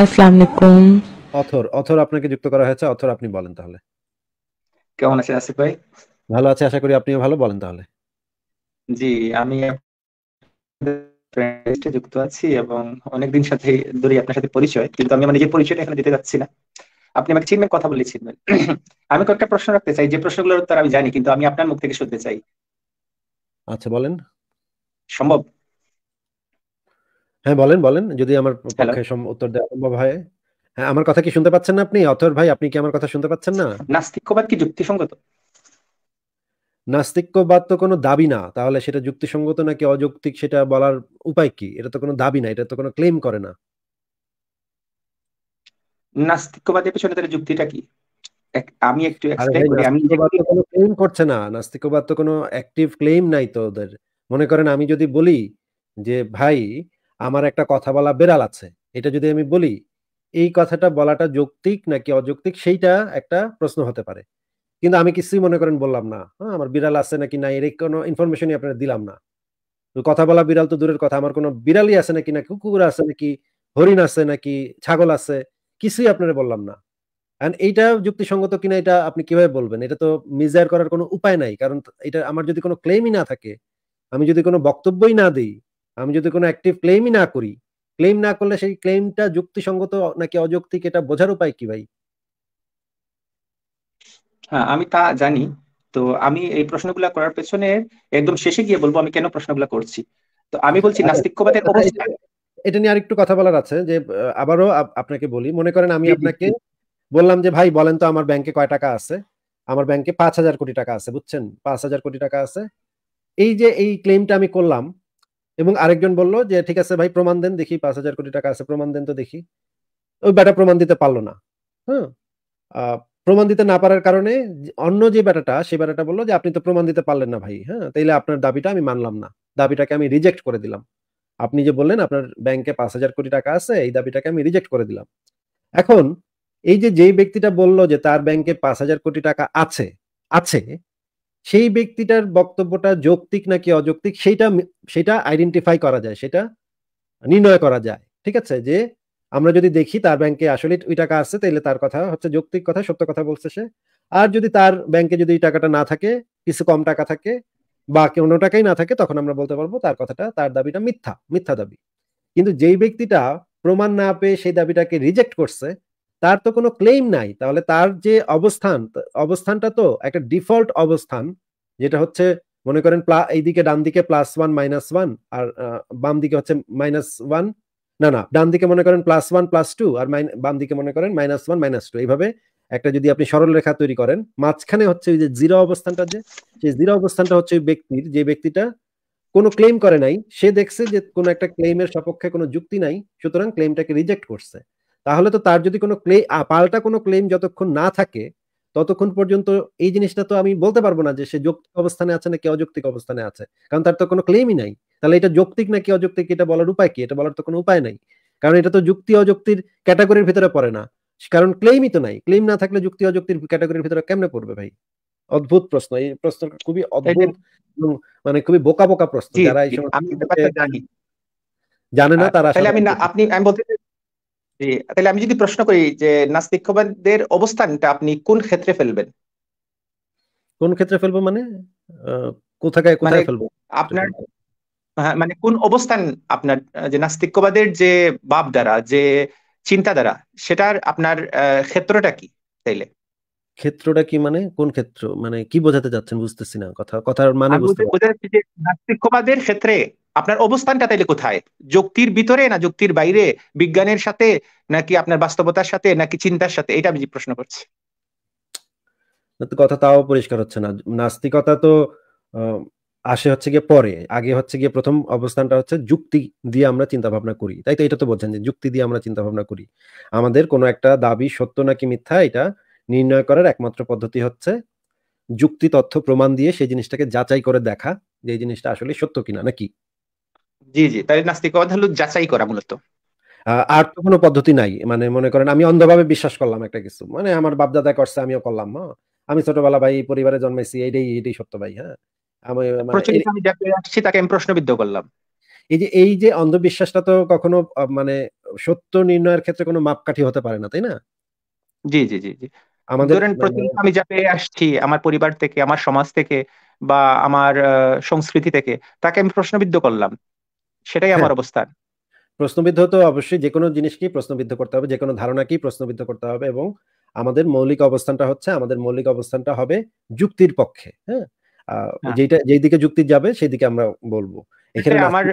আসসালামু আলাইকুম author author আপনাকে যুক্ত করা হয়েছে অথর আপনি বলেন তাহলে কেমন আছেন আসিফ ভাই ভালো আছে আশা করি আপনিও ভালো বলেন তাহলে জি আমি যুক্ত আছি এবং অনেকদিন সাথে ধরে আপনার সাথে পরিচয় কিন্তু আমি আমার নিজের পরিচয়টা এখানে দিতে যাচ্ছি না আপনি আমাকে চিনবেন কথা বলে চিনবেন আমি কয়েকটা প্রশ্ন রাখতে চাই যে প্রশ্নগুলোর উত্তর আমি জানি কিন্তু আমি আপনার মুখ থেকে শুনতে চাই আচ্ছা বলেন সম্ভব হ্যাঁ বলেন বলেন যদি আমার পক্ষে উত্তর দেওয়া সম্ভব হয় হ্যাঁ আমার কথা কি শুনতে পাচ্ছেন না আপনি অথর ভাই আপনি কি আমার কথা শুনতে পাচ্ছেন না নাস্তিক্যবাদ কি যুক্তিসঙ্গত নাস্তিক্যবাদ তো কোনো দাবি না তাহলে সেটা যুক্তিসঙ্গত নাকি অযৌক্তিক সেটা বলার উপায় কি এটা তো কোনো দাবি না এটা তো কোনো ক্লেম করে না নাস্তিক্যবাদের পেছনে তার যুক্তিটা কি আমি একটু এক্সপ্লেইন করি আমি কোনো ক্লেম করছে না নাস্তিক্যবাদ তো কোনো অ্যাক্টিভ ক্লেম নাই তো ওদের মনে করেন আমি যদি বলি যে ভাই আমার একটা কথা বলা বেড়াল আছে এটা যদি আমি বলি এই কথাটা বলাটা যৌক্তিক নাকি অযৌক্তিক সেইটা একটা প্রশ্ন হতে পারে কিন্তু আমি কিছুই মনে করেন বললাম না হ্যাঁ আমার বিড়াল আছে নাকি না এর কোনো ইনফরমেশনই আপনারা দিলাম না কথা বলা বিড়াল তো দূরের কথা আমার কোনো বিড়ালই আছে নাকি না কুকুর আছে নাকি হরিণ আছে নাকি ছাগল আছে কিছুই আপনারা বললাম না কারণ এইটা যুক্তিসঙ্গত কিনা এটা আপনি কিভাবে বলবেন এটা তো মিজার করার কোনো উপায় নাই কারণ এটা আমার যদি কোনো ক্লেমই না থাকে আমি যদি কোনো বক্তব্যই না দিই আমি যদি কোনো অ্যাক্টিভ ক্লেমই না করি ক্লেম না করলে সেই ক্লেমটা যুক্তিসঙ্গত নাকি অযৌক্তিক এটা বোঝার উপায় কি ভাই হ্যাঁ আমি তা জানি তো আমি এই প্রশ্নগুলা করার পেছনে একদম শেষে গিয়ে বলবো আমি কেন প্রশ্নগুলা করছি তো আমি বলছি আচ্ছা, নাস্তিক্যবাদের আচ্ছা, অবস্থা এটা নিয়ে আরেকটু কথা বলার আছে যে আবারও আপনাকে বলি মনে করেন আমি আপনাকে বললাম যে ভাই বলেন তো আমার ব্যাংকে কয় টাকা আছে আমার ব্যাংকে পাঁচ হাজার কোটি টাকা আছে বুঝছেন পাঁচ হাজার কোটি টাকা আছে এই যে এই ক্লেমটা আমি করলাম এবং আরেকজন বলল যে ঠিক আছে ভাই প্রমাণ দেন দেখি পাঁচ হাজার কোটি টাকা আছে প্রমাণ দেন তো দেখি ওই ব্যাটা প্রমাণ দিতে পারলো না হ্যাঁ প্রমাণ দিতে না পারার কারণে অন্য যে ব্যাটাটা সে ব্যাটাটা বললো যে আপনি তো প্রমাণ দিতে পারলেন না ভাই হ্যাঁ তাইলে আপনার দাবিটা আমি মানলাম না দাবিটাকে আমি রিজেক্ট করে দিলাম আপনি যে বললেন আপনার ব্যাংকে পাঁচ হাজার কোটি টাকা আছে এই দাবিটাকে আমি রিজেক্ট করে দিলাম এখন এই যে যেই ব্যক্তিটা বললো যে তার ব্যাংকে পাঁচ হাজার কোটি টাকা আছে আছে সেই ব্যক্তিটার বক্তব্যটা যৌক্তিক নাকি অযৌক্তিক সেইটা সেটা আইডেন্টিফাই করা যায় সেটা নির্ণয় করা যায় ঠিক আছে যে আমরা যদি দেখি তার ব্যাংকে আসলে ওই টাকা আসছে তাহলে তার কথা হচ্ছে যৌক্তিক কথা সত্য কথা বলছে সে আর যদি তার ব্যাংকে যদি টাকাটা না থাকে কিছু কম টাকা থাকে বা কোনো টাকাই না থাকে তখন আমরা বলতে পারবো তার কথাটা তার দাবিটা মিথ্যা মিথ্যা দাবি কিন্তু যেই ব্যক্তিটা প্রমাণ না পেয়ে সেই দাবিটাকে রিজেক্ট করছে তার তো কোনো ক্লেম নাই তাহলে তার যে অবস্থান অবস্থানটা তো একটা ডিফল্ট অবস্থান যেটা হচ্ছে মনে করেন এইদিকে ডান দিকে প্লাস ওয়ান মাইনাস ওয়ান আর বাম দিকে হচ্ছে মাইনাস ওয়ান না না ডান দিকে মনে করেন প্লাস ওয়ান প্লাস টু আর বাম দিকে মনে করেন মাইনাস ওয়ান মাইনাস টু এইভাবে একটা যদি আপনি সরল রেখা তৈরি করেন মাঝখানে হচ্ছে ওই যে জিরো অবস্থানটা যে সেই জিরো অবস্থানটা হচ্ছে ওই ব্যক্তির যে ব্যক্তিটা কোনো ক্লেম করে নাই সে দেখছে যে কোনো একটা ক্লেমের সপক্ষে কোনো যুক্তি নাই সুতরাং ক্লেমটাকে রিজেক্ট করছে তাহলে তো তার যদি কোনো ক্লেম পাল্টা কোনো ক্লেম যতক্ষণ না থাকে ততক্ষণ পর্যন্ত এই জিনিসটা তো আমি বলতে পারবো না যে সে যৌক্তিক অবস্থানে আছে নাকি অযৌক্তিক অবস্থানে আছে কারণ তার তো কোনো ক্লেমই নাই তাহলে এটা যৌক্তিক নাকি অযৌক্তিক এটা বলার উপায় কি এটা বলার তো কোনো উপায় নাই কারণ এটা তো যুক্তি অযুক্তির ক্যাটাগরির ভিতরে পড়ে না কারণ ক্লেমই তো নাই ক্লেম না থাকলে যুক্তি অযুক্তির ক্যাটাগরির ভিতরে কেমনে পড়বে ভাই অদ্ভুত প্রশ্ন এই প্রশ্ন খুবই অদ্ভুত মানে খুবই বোকা বোকা প্রশ্ন যারা এই জানে না তারা আচ্ছা, আমি আপনি আমি বলতে তাহলে আমি যদি প্রশ্ন করি যে নাস্তিকবাদের অবস্থানটা আপনি কোন ক্ষেত্রে ফেলবেন কোন ক্ষেত্রে ফেলবো মানে কোথায় কোথায় মানে ফেলবো আপনার হ্যাঁ, মানে কোন অবস্থান আপনার যে নাস্তিক্যবাদের যে ভাবধারা যে চিন্তাধারা সেটার আপনার ক্ষেত্রটা কি তাইলে ক্ষেত্রটা কি মানে কোন ক্ষেত্র মানে কি বোঝাতে যাচ্ছেন বুঝতেছি না কথা কথার মানে বুঝতে নাস্তিকবাদের ক্ষেত্রে আপনার অবস্থানটা তাইলে কোথায় যুক্তির ভিতরে না যুক্তির বাইরে বিজ্ঞানের সাথে নাকি আপনার বাস্তবতার সাথে নাকি চিন্তার সাথে এটা আমি প্রশ্ন করছি কথা তাও পরিষ্কার হচ্ছে না নাস্তিকতা তো আসে হচ্ছে গিয়ে পরে আগে হচ্ছে গিয়ে প্রথম অবস্থানটা হচ্ছে যুক্তি দিয়ে আমরা চিন্তা ভাবনা করি তাই তো এটা তো বলছেন যে যুক্তি দিয়ে আমরা চিন্তা ভাবনা করি আমাদের কোনো একটা দাবি সত্য নাকি মিথ্যা এটা নির্ণয় করার একমাত্র পদ্ধতি হচ্ছে যুক্তি তথ্য প্রমাণ দিয়ে সেই জিনিসটাকে যাচাই করে দেখা যে এই জিনিসটা আসলে সত্য কিনা নাকি জি জি তাই নাস্তিকবাদ হলো যাচাই করা মূলত আর তো কোনো পদ্ধতি নাই মানে মনে করেন আমি অন্ধভাবে বিশ্বাস করলাম একটা কিছু মানে আমার বাপদাদা করছে আমিও করলাম হ্যাঁ আমি ছোটবেলা ভাই পরিবারে জন্মাইছি এইটাই এটাই সত্য ভাই হ্যাঁ আমি মানে তাকে আমি প্রশ্নবিদ্ধ করলাম এই যে এই যে অন্ধবিশ্বাসটা তো কখনো মানে সত্য নির্ণয়ের ক্ষেত্রে কোনো মাপকাঠি হতে পারে না তাই না জি জি জি জি আমাদের মানে আমি যাতে আসছি আমার পরিবার থেকে আমার সমাজ থেকে বা আমার সংস্কৃতি থেকে তাকে আমি প্রশ্নবিদ্ধ করলাম সেটাই হ্যাঁ। আমার অবস্থান প্রশ্নবিদ্ধ তো অবশ্যই যে কোনো জিনিসকেই প্রশ্নবিদ্ধ করতে হবে যে কোনো ধারণাকেই প্রশ্নবিদ্ধ করতে হবে এবং আমাদের মৌলিক অবস্থানটা হচ্ছে আমাদের মৌলিক অবস্থানটা হবে যুক্তির পক্ষে হ্যাঁ, হ্যাঁ। যেটা যেই দিকে যুক্তি যাবে সেই দিকে আমরা বলবো এখানে আমার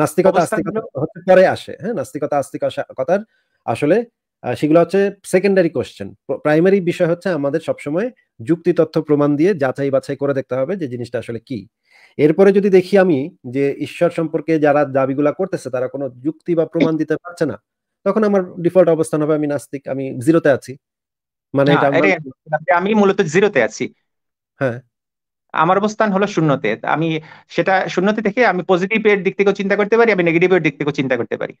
নাস্তিকতা আস্তিকতা পরে আসে হ্যাঁ নাস্তিকতা আস্তিকতার আসলে সেগুলো হচ্ছে সেকেন্ডারি কোশ্চেন প্রাইমারি বিষয় হচ্ছে আমাদের সবসময় যুক্তি তথ্য প্রমাণ দিয়ে যাচাই বাছাই করে দেখতে হবে যে জিনিসটা আসলে কি এরপরে যদি দেখি আমি যে ঈশ্বর সম্পর্কে যারা দাবিগুলা করতেছে তারা কোনো যুক্তি বা প্রমাণ দিতে পারছে না তখন আমার ডিফল্ট অবস্থান হবে আমি নাস্তিক আমি জিরোতে আছি মানে আমি মূলত জিরোতে আছি হ্যাঁ আমার অবস্থান হলো শূন্যতে আমি সেটা শূন্যতে থেকে আমি পজিটিভ এর দিক থেকেও চিন্তা করতে পারি আমি নেগেটিভ এর দিক থেকেও চিন্তা করতে পারি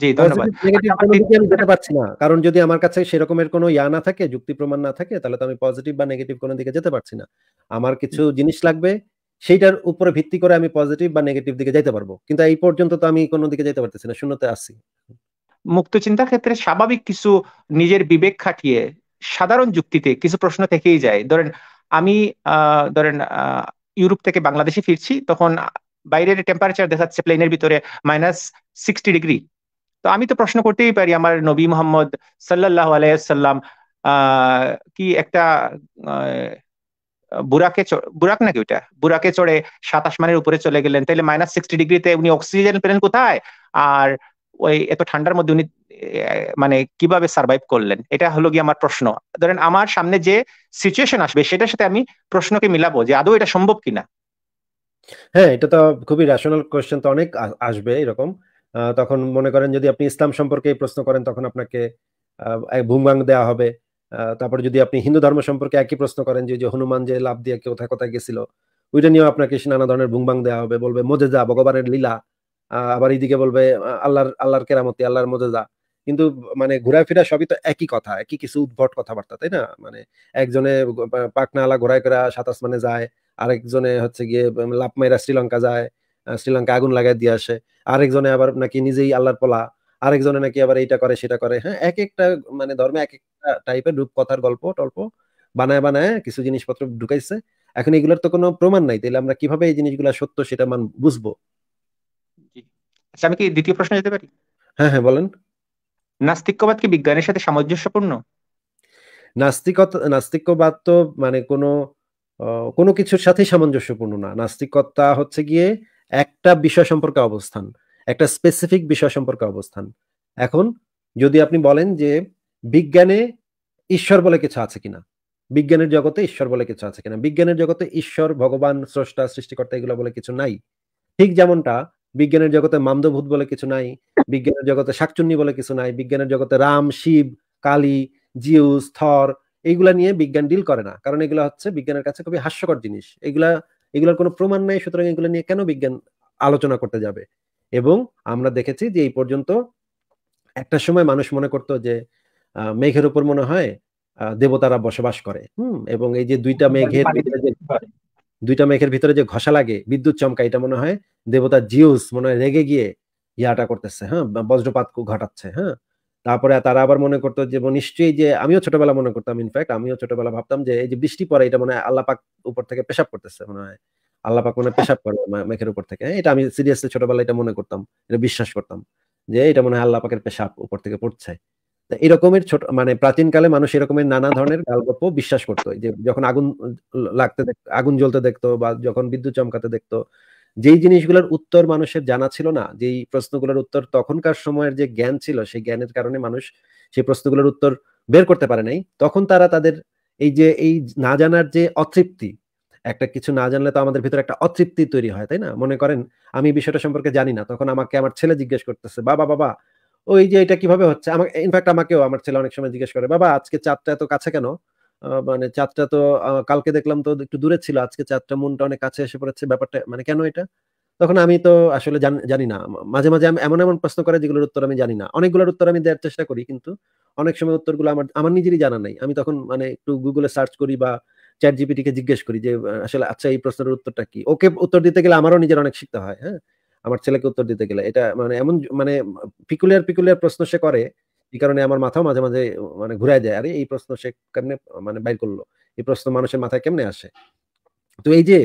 জি ধন্যবাদ আচ্ছা, না কারণ যদি আমার কাছে সেরকমের কোনো ইয়া না থাকে যুক্তি প্রমাণ না থাকে তাহলে তো আমি পজিটিভ বা নেগেটিভ কোনো দিকে যেতে পারছি না আমার কিছু জিনিস লাগবে সেইটার উপরে ভিত্তি করে আমি পজিটিভ বা নেগেটিভ দিকে যাইতে পারবো কিন্তু এই পর্যন্ত তো আমি কোনো দিকে যাইতে পারতেছি না শূন্যতে আসছি মুক্ত চিন্তা ক্ষেত্রে স্বাভাবিক কিছু নিজের বিবেক খাটিয়ে সাধারণ যুক্তিতে কিছু প্রশ্ন থেকেই যায় ধরেন আমি ধরেন ইউরোপ থেকে বাংলাদেশে ফিরছি তখন বাইরের টেম্পারেচার দেখাচ্ছে প্লেনের ভিতরে মাইনাস সিক্সটি ডিগ্রি তো আমি তো প্রশ্ন করতেই পারি আমার নবী মোহাম্মদ সাল্লাহ আলাইসাল্লাম কি একটা বুরাকে বুরাক নাকি ওইটা বুরাকে চড়ে সাত আসমানের উপরে চলে গেলেন তাহলে মাইনাস সিক্সটি ডিগ্রিতে উনি অক্সিজেন পেলেন কোথায় আর ওই এত ঠান্ডার মধ্যে উনি মানে কিভাবে সার্ভাইভ করলেন এটা হলো গিয়ে আমার প্রশ্ন ধরেন আমার সামনে যে সিচুয়েশন আসবে সেটার সাথে আমি প্রশ্নকে মিলাবো যে আদৌ এটা সম্ভব কিনা হ্যাঁ এটা তো খুবই রেশনাল কোয়েশ্চেন তো অনেক আসবে এরকম তখন মনে করেন যদি আপনি ইসলাম সম্পর্কে প্রশ্ন করেন তখন আপনাকে ভুমবাং দেওয়া হবে তারপর যদি আপনি হিন্দু ধর্ম সম্পর্কে একই প্রশ্ন করেন যে যে হনুমান যে লাভ দিয়ে কোথায় কোথায় গেছিল ওইটা নিয়েও আপনাকে নানা ধরনের ভুমবাং দেওয়া হবে বলবে মজেজা ভগবানের লীলা আবার এইদিকে বলবে আল্লাহর আল্লাহর কেরামতি আল্লাহর মজেজা কিন্তু মানে ঘোরাফেরা সবই তো একই কথা একই কিছু উদ্ভট কথাবার্তা তাই না মানে একজনে পাকনা আলা ঘোরায় করা সাত আসমানে যায় আরেকজনে হচ্ছে গিয়ে লাভ মাইরা শ্রীলঙ্কা যায় শ্রীলঙ্কা আগুন লাগাই দিয়ে আসে আরেকজনে আবার নাকি নিজেই আল্লাহর পোলা আরেকজনে নাকি আবার এইটা করে সেটা করে হ্যাঁ এক একটা মানে ধর্মে এক একটা টাইপের রূপকথার গল্প টল্প বানায় বানায় কিছু জিনিসপত্র ঢুকাইছে এখন এগুলোর তো কোনো প্রমাণ নাই তাহলে আমরা কিভাবে এই জিনিসগুলো সত্য সেটা মান বুঝবো আচ্ছা আমি কি দ্বিতীয় প্রশ্ন যেতে পারি হ্যাঁ হ্যাঁ বলেন নাস্তিক্যবাদ কি বিজ্ঞানের সাথে সামঞ্জস্যপূর্ণ নাস্তিকতা নাস্তিক্যবাদ তো মানে কোনো কোনো কিছুর সাথে সামঞ্জস্যপূর্ণ না নাস্তিকতা হচ্ছে গিয়ে একটা বিষয় সম্পর্কে অবস্থান একটা স্পেসিফিক বিষয় সম্পর্কে অবস্থান এখন যদি আপনি বলেন যে বিজ্ঞানে ঈশ্বর বলে কিছু আছে কিনা বিজ্ঞানের জগতে ঈশ্বর বলে কিছু আছে কিনা বিজ্ঞানের জগতে ঈশ্বর ভগবান স্রষ্টা সৃষ্টিকর্তা এগুলো বলে কিছু নাই ঠিক যেমনটা বিজ্ঞানের জগতে মামদভূত বলে কিছু নাই বিজ্ঞানের জগতে শাকচুন্নি বলে কিছু নাই বিজ্ঞানের জগতে রাম শিব কালী জিউস থর এইগুলা নিয়ে বিজ্ঞান ডিল করে না কারণ এগুলো হচ্ছে বিজ্ঞানের কাছে খুবই হাস্যকর জিনিস এগুলা এগুলোর কোনো প্রমাণ নাই সুতরাং এগুলো নিয়ে কেন বিজ্ঞান আলোচনা করতে যাবে এবং আমরা দেখেছি যে এই পর্যন্ত একটা সময় মানুষ মনে করত যে মেঘের উপর মনে হয় দেবতারা বসবাস করে হুম এবং এই যে দুইটা মেঘের দুইটা মেঘের ভিতরে যে ঘষা লাগে বিদ্যুৎ চমকা এটা মনে হয় দেবতা জিউস মনে হয় রেগে গিয়ে ইয়াটা করতেছে হ্যাঁ বজ্রপাত ঘটাচ্ছে হ্যাঁ তারপরে তারা আবার মনে করতো যে নিশ্চয়ই যে আমিও ছোটবেলা মনে করতাম ইনফ্যাক্ট আমিও ছোটবেলা ভাবতাম যে এই যে বৃষ্টি পরে এটা মনে হয় আল্লাহ উপর থেকে পেশাব করতেছে মনে হয় আল্লাপাক পাক মনে পেশাব করে মেঘের উপর থেকে এটা আমি সিরিয়াসলি ছোটবেলা এটা মনে করতাম এটা বিশ্বাস করতাম যে এটা মনে হয় আল্লাপাকের পেশাব উপর থেকে পড়ছে এরকমের ছোট মানে প্রাচীনকালে মানুষ এরকমের নানা ধরনের গল্প বিশ্বাস করতো যে যখন আগুন লাগতে আগুন জ্বলতে দেখতো বা যখন বিদ্যুৎ চমকাতে দেখতো যেই জিনিসগুলোর উত্তর মানুষের জানা ছিল না যেই প্রশ্নগুলোর উত্তর তখনকার সময়ের যে জ্ঞান ছিল সেই জ্ঞানের কারণে মানুষ সেই প্রশ্নগুলোর উত্তর বের করতে পারে নাই তখন তারা তাদের এই যে এই না জানার যে অতৃপ্তি একটা কিছু না জানলে তো আমাদের ভিতরে একটা অতৃপ্তি তৈরি হয় তাই না মনে করেন আমি বিষয়টা সম্পর্কে জানি না তখন আমাকে আমার ছেলে জিজ্ঞেস করতেছে বাবা বাবা ওই যে এটা কিভাবে হচ্ছে আমাকে ইনফ্যাক্ট আমাকেও আমার ছেলে অনেক সময় জিজ্ঞেস করে বাবা আজকে চাঁদটা এত কাছে কেন মানে চাঁদটা তো কালকে দেখলাম তো একটু দূরে ছিল আজকে চাঁদটা মনটা অনেক কাছে এসে পড়েছে ব্যাপারটা মানে কেন এটা তখন আমি তো আসলে জানি না মাঝে মাঝে আমি এমন এমন প্রশ্ন করে যেগুলোর উত্তর আমি জানি না অনেকগুলোর উত্তর আমি দেওয়ার চেষ্টা করি কিন্তু অনেক সময় উত্তরগুলো আমার আমার নিজেরই জানা নাই আমি তখন মানে একটু গুগলে সার্চ করি বা চ্যাট টিকে জিজ্ঞেস করি যে আসলে আচ্ছা এই প্রশ্নের উত্তরটা কি ওকে উত্তর দিতে গেলে আমারও নিজের অনেক শিখতে হয় হ্যাঁ আমার ছেলেকে উত্তর দিতে গেলে এটা মানে এমন মানে পিকুলিয়ার পিকুলিয়ার প্রশ্ন সে করে এই কারণে আমার মাথাও মাঝে মাঝে মানে ঘুরায় যায় আরে এই প্রশ্ন সে কেমনে মানে বাইর করলো এই প্রশ্ন মানুষের মাথায় কেমনে আসে তো এই যে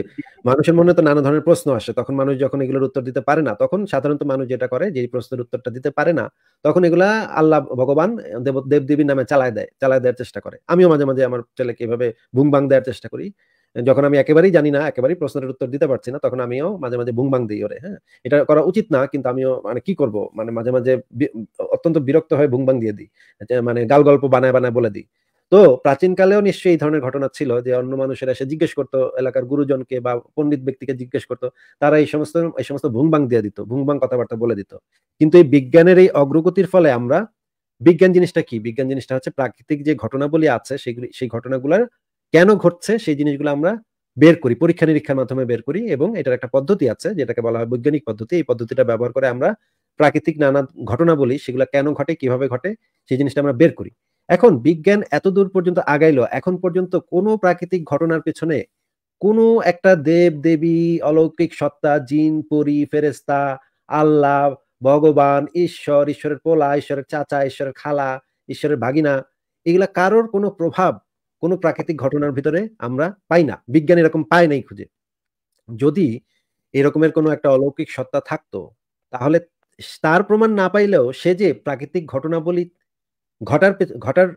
মানুষের মনে তো নানা ধরনের প্রশ্ন আসে তখন মানুষ যখন এগুলোর উত্তর দিতে পারে না তখন সাধারণত মানুষ যেটা করে যে প্রশ্নের উত্তরটা দিতে পারে না তখন এগুলা আল্লাহ ভগবান দেব দেবদেবীর নামে চালায় দেয় চালায় দেওয়ার চেষ্টা করে আমিও মাঝে মাঝে আমার ছেলেকে এভাবে ভুং ভাং দেওয়ার চেষ্টা করি যখন আমি একেবারেই জানি না একেবারেই প্রশ্নের উত্তর দিতে পারছি না তখন আমিও মাঝে মাঝে বুংবাং দিই ওরে হ্যাঁ এটা করা উচিত না কিন্তু আমিও মানে কি করব মানে মাঝে মাঝে অত্যন্ত বিরক্ত হয়ে বুংবাং দিয়ে দিই আচ্ছা, মানে গাল গল্প বানায় বানায় বলে দিই তো প্রাচীনকালেও নিশ্চয়ই এই ধরনের ঘটনা ছিল যে অন্য মানুষের এসে জিজ্ঞেস করতো এলাকার গুরুজনকে বা পণ্ডিত ব্যক্তিকে জিজ্ঞেস করতো তারা এই সমস্ত এই সমস্ত ভুংবাং দিয়ে দিত ভুংবাং কথাবার্তা বলে দিত কিন্তু এই বিজ্ঞানের এই অগ্রগতির ফলে আমরা বিজ্ঞান জিনিসটা কি বিজ্ঞান জিনিসটা হচ্ছে প্রাকৃতিক যে ঘটনাবলী আছে সেগুলি সেই ঘটনাগুলোর কেন ঘটছে সেই জিনিসগুলো আমরা বের করি পরীক্ষা নিরীক্ষার মাধ্যমে বের করি এবং এটার একটা পদ্ধতি আছে যেটাকে বলা হয় বৈজ্ঞানিক পদ্ধতি এই পদ্ধতিটা ব্যবহার করে আমরা প্রাকৃতিক নানা ঘটনা বলি সেগুলো কেন ঘটে কিভাবে ঘটে সেই জিনিসটা আমরা বের করি এখন বিজ্ঞান এত দূর পর্যন্ত আগাইলো এখন পর্যন্ত কোনো প্রাকৃতিক ঘটনার পেছনে কোনো একটা দেব দেবী অলৌকিক সত্তা জিন পরি ফেরেস্তা আল্লাহ ভগবান ঈশ্বর ঈশ্বরের পোলা ঈশ্বরের চাচা ঈশ্বরের খালা ঈশ্বরের ভাগিনা এগুলা কারোর কোনো প্রভাব কোনো প্রাকৃতিক ঘটনার ভিতরে আমরা পাই না বিজ্ঞান এরকম পায় নাই খুঁজে যদি এরকমের কোনো একটা অলৌকিক সত্তা থাকতো তাহলে তার প্রমাণ না পাইলেও সে যে প্রাকৃতিক ঘটনাবলী ঘটার ঘটার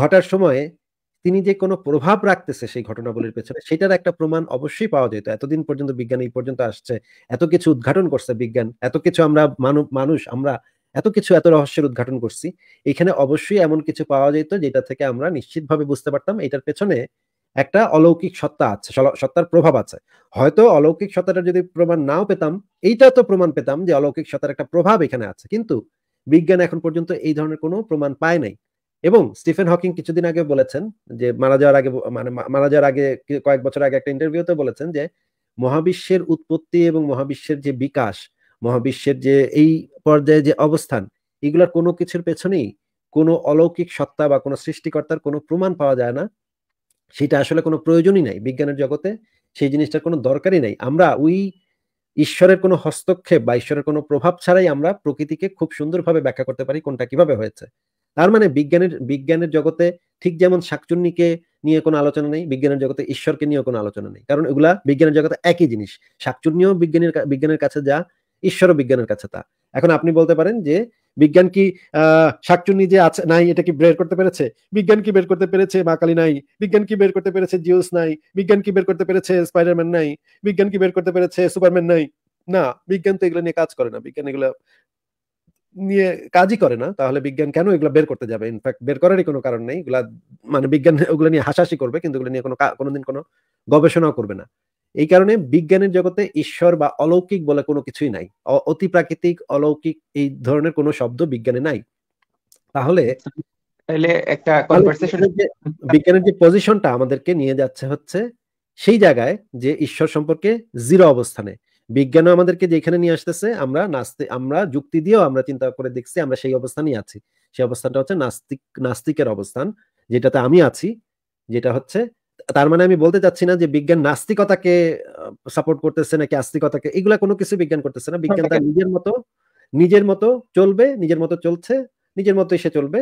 ঘটার সময়ে তিনি যে কোনো প্রভাব রাখতেছে সেই ঘটনাবলীর পেছনে সেটার একটা প্রমাণ অবশ্যই পাওয়া যেত এতদিন পর্যন্ত বিজ্ঞান এই পর্যন্ত আসছে এত কিছু উদ্ঘাটন করছে বিজ্ঞান এত কিছু আমরা মানুষ আমরা এত কিছু এত রহস্যের উদ্ঘাটন করছি এখানে অবশ্যই এমন কিছু পাওয়া যেত যেটা থেকে আমরা নিশ্চিতভাবে বুঝতে পারতাম এটার পেছনে একটা অলৌকিক সত্তা আছে সত্তার প্রভাব আছে হয়তো অলৌকিক সত্তাটা যদি প্রমাণ নাও পেতাম এইটা তো প্রমাণ পেতাম যে অলৌকিক সত্তার একটা প্রভাব এখানে আছে কিন্তু বিজ্ঞান এখন পর্যন্ত এই ধরনের কোনো প্রমাণ পায় নাই এবং স্টিফেন হকিং কিছুদিন আগে বলেছেন যে মারা যাওয়ার আগে মানে মারা যাওয়ার আগে কয়েক বছর আগে একটা ইন্টারভিউতে বলেছেন যে মহাবিশ্বের উৎপত্তি এবং মহাবিশ্বের যে বিকাশ মহাবিশ্বের যে এই পর্যায়ে যে অবস্থান এগুলার কোনো কিছুর পেছনেই কোনো অলৌকিক সত্তা বা কোনো সৃষ্টিকর্তার কোনো প্রমাণ পাওয়া যায় না সেটা আসলে কোনো প্রয়োজনই নাই বিজ্ঞানের জগতে সেই জিনিসটার কোনো দরকারই নাই আমরা ওই ঈশ্বরের কোনো হস্তক্ষেপ বা ঈশ্বরের কোনো প্রভাব ছাড়াই আমরা প্রকৃতিকে খুব সুন্দরভাবে ব্যাখ্যা করতে পারি কোনটা কিভাবে হয়েছে তার মানে বিজ্ঞানের বিজ্ঞানের জগতে ঠিক যেমন শাকচুন্নিকে নিয়ে কোনো আলোচনা নেই বিজ্ঞানের জগতে ঈশ্বরকে নিয়ে কোনো আলোচনা নেই কারণ এগুলা বিজ্ঞানের জগতে একই জিনিস শাকচুন্নিও বিজ্ঞানীর বিজ্ঞানের কাছে যা ঈশ্বর বিজ্ঞানের কাছে তা এখন আপনি বলতে পারেন যে বিজ্ঞান কি শাকচুন্নি যে আছে নাই এটা কি বের করতে পেরেছে বিজ্ঞান কি বের করতে পেরেছে মাকালি নাই বিজ্ঞান কি বের করতে পেরেছে জিউস নাই বিজ্ঞান কি বের করতে পেরেছে স্পাইডারম্যান নাই বিজ্ঞান কি বের করতে পেরেছে সুপারম্যান নাই না বিজ্ঞান তো এগুলো নিয়ে কাজ করে না বিজ্ঞান এগুলো নিয়ে কাজই করে না তাহলে বিজ্ঞান কেন এগুলো বের করতে যাবে ইনফ্যাক্ট বের করারই কোনো কারণ নেই এগুলা মানে বিজ্ঞান ওগুলো নিয়ে হাসাহাসি করবে কিন্তু এগুলো নিয়ে কোনো কোনোদিন কোনো গবেষণাও করবে না এই কারণে বিজ্ঞানের জগতে ঈশ্বর বা অলৌকিক বলে কোনো কিছুই নাই অতি প্রাকৃতিক অলৌকিক এই ধরনের কোনো শব্দ বিজ্ঞানে নাই তাহলে বিজ্ঞানের যে পজিশনটা আমাদেরকে নিয়ে যাচ্ছে হচ্ছে সেই জায়গায় যে ঈশ্বর সম্পর্কে জিরো অবস্থানে বিজ্ঞান আমাদেরকে যেখানে নিয়ে আসতেছে আমরা নাস্তিক আমরা যুক্তি দিয়েও আমরা চিন্তা করে দেখছি আমরা সেই অবস্থানেই আছি সেই অবস্থানটা হচ্ছে নাস্তিক নাস্তিকের অবস্থান যেটাতে আমি আছি যেটা হচ্ছে তার মানে আমি বলতে চাচ্ছি না যে বিজ্ঞান নাস্তিকতাকে সাপোর্ট করতেছে নাকি আস্তিকতাকে এগুলো কোনো কিছু বিজ্ঞান করতেছে না বিজ্ঞান তার নিজের মতো নিজের মতো চলবে নিজের মতো চলছে নিজের মতো এসে চলবে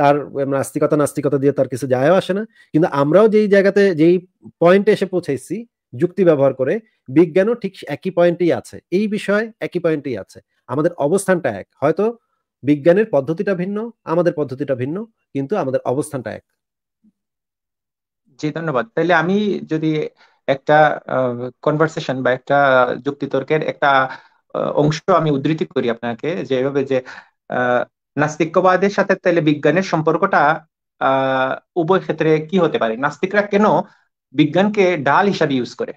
তার নাস্তিকতা নাস্তিকতা দিয়ে তার কিছু যায় আসে না কিন্তু আমরাও যেই জায়গাতে যেই পয়েন্টে এসে পৌঁছেছি যুক্তি ব্যবহার করে বিজ্ঞানও ঠিক একই পয়েন্টেই আছে এই বিষয়ে একই পয়েন্টেই আছে আমাদের অবস্থানটা এক হয়তো বিজ্ঞানের পদ্ধতিটা ভিন্ন আমাদের পদ্ধতিটা ভিন্ন কিন্তু আমাদের অবস্থানটা এক জি ধন্যবাদ তাহলে আমি যদি একটা কনভারসেশন বা একটা যুক্তিতর্কের একটা অংশ আমি উদ্ধৃতি করি আপনাকে যেভাবে যে নাস্তিকবাদের সাথে তাহলে বিজ্ঞানের সম্পর্কটা উভয় ক্ষেত্রে কি হতে পারে নাস্তিকরা কেন বিজ্ঞানকে ঢাল হিসাবে ইউজ করে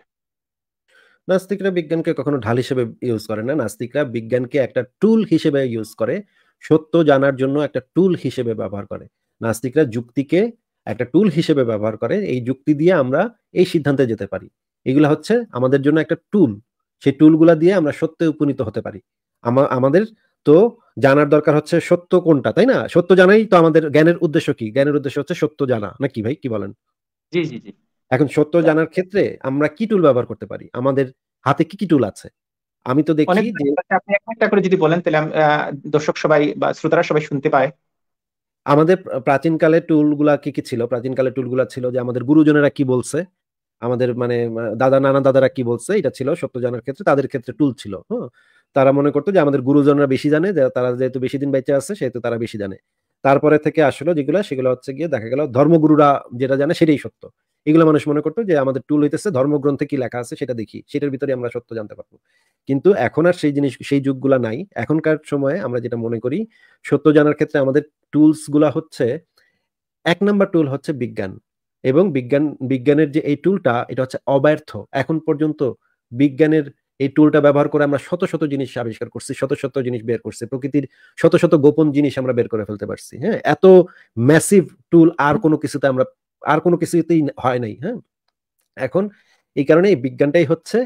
নাস্তিকরা বিজ্ঞানকে কখনো ঢাল হিসেবে ইউজ করে না নাস্তিকরা বিজ্ঞানকে একটা টুল হিসেবে ইউজ করে সত্য জানার জন্য একটা টুল হিসেবে ব্যবহার করে নাস্তিকরা যুক্তিকে একটা টুল হিসেবে ব্যবহার করে এই যুক্তি দিয়ে আমরা এই সিদ্ধান্তে যেতে পারি এগুলো হচ্ছে আমাদের জন্য একটা টুল সেই টুলগুলা দিয়ে আমরা সত্যে উপনীত হতে পারি আমাদের তো জানার দরকার হচ্ছে সত্য কোনটা তাই না সত্য জানাই তো আমাদের জ্ঞানের উদ্দেশ্য কি জ্ঞানের উদ্দেশ্য হচ্ছে সত্য জানা না কি ভাই কি বলেন জি জি জি এখন সত্য জানার ক্ষেত্রে আমরা কি টুল ব্যবহার করতে পারি আমাদের হাতে কি কি টুল আছে আমি তো দেখি আপনি একটা করে যদি বলেন তাহলে দর্শক সবাই বা শ্রোতারা সবাই শুনতে পায় আমাদের প্রাচীনকালে টুলগুলা কি কি ছিল প্রাচীনকালে টুলগুলা ছিল যে আমাদের গুরুজনেরা কি বলছে আমাদের মানে দাদা নানা দাদারা কি বলছে এটা ছিল সত্য জানার ক্ষেত্রে তাদের ক্ষেত্রে টুল ছিল হ্যাঁ তারা মনে করতো যে আমাদের গুরুজনরা বেশি জানে তারা যেহেতু বেশি দিন বেঁচে আছে সেহেতু তারা বেশি জানে তারপরে থেকে আসলো যেগুলো সেগুলো হচ্ছে গিয়ে দেখা গেল ধর্মগুরুরা যেটা জানে সেটাই সত্য এগুলো মানুষ মনে করতো যে আমাদের টুল হইতেছে ধর্মগ্রন্থে কি লেখা আছে সেটা দেখি সেটার ভিতরে আমরা সত্য জানতে পারবো কিন্তু এখন আর সেই জিনিস সেই যুগগুলা নাই এখনকার সময়ে আমরা যেটা মনে করি সত্য জানার ক্ষেত্রে আমাদের টুলস গুলা হচ্ছে এক নাম্বার টুল হচ্ছে বিজ্ঞান এবং বিজ্ঞান বিজ্ঞানের যে এই টুলটা এটা হচ্ছে অব্যর্থ এখন পর্যন্ত বিজ্ঞানের এই টুলটা ব্যবহার করে আমরা শত শত জিনিস আবিষ্কার করছি শত শত জিনিস বের করছি প্রকৃতির শত শত গোপন জিনিস আমরা বের করে ফেলতে পারছি হ্যাঁ এত ম্যাসিভ টুল আর কোনো কিছুতে আমরা আর কোনো কিছুতেই হয় নাই হ্যাঁ এখন এই কারণে বিজ্ঞানটাই হচ্ছে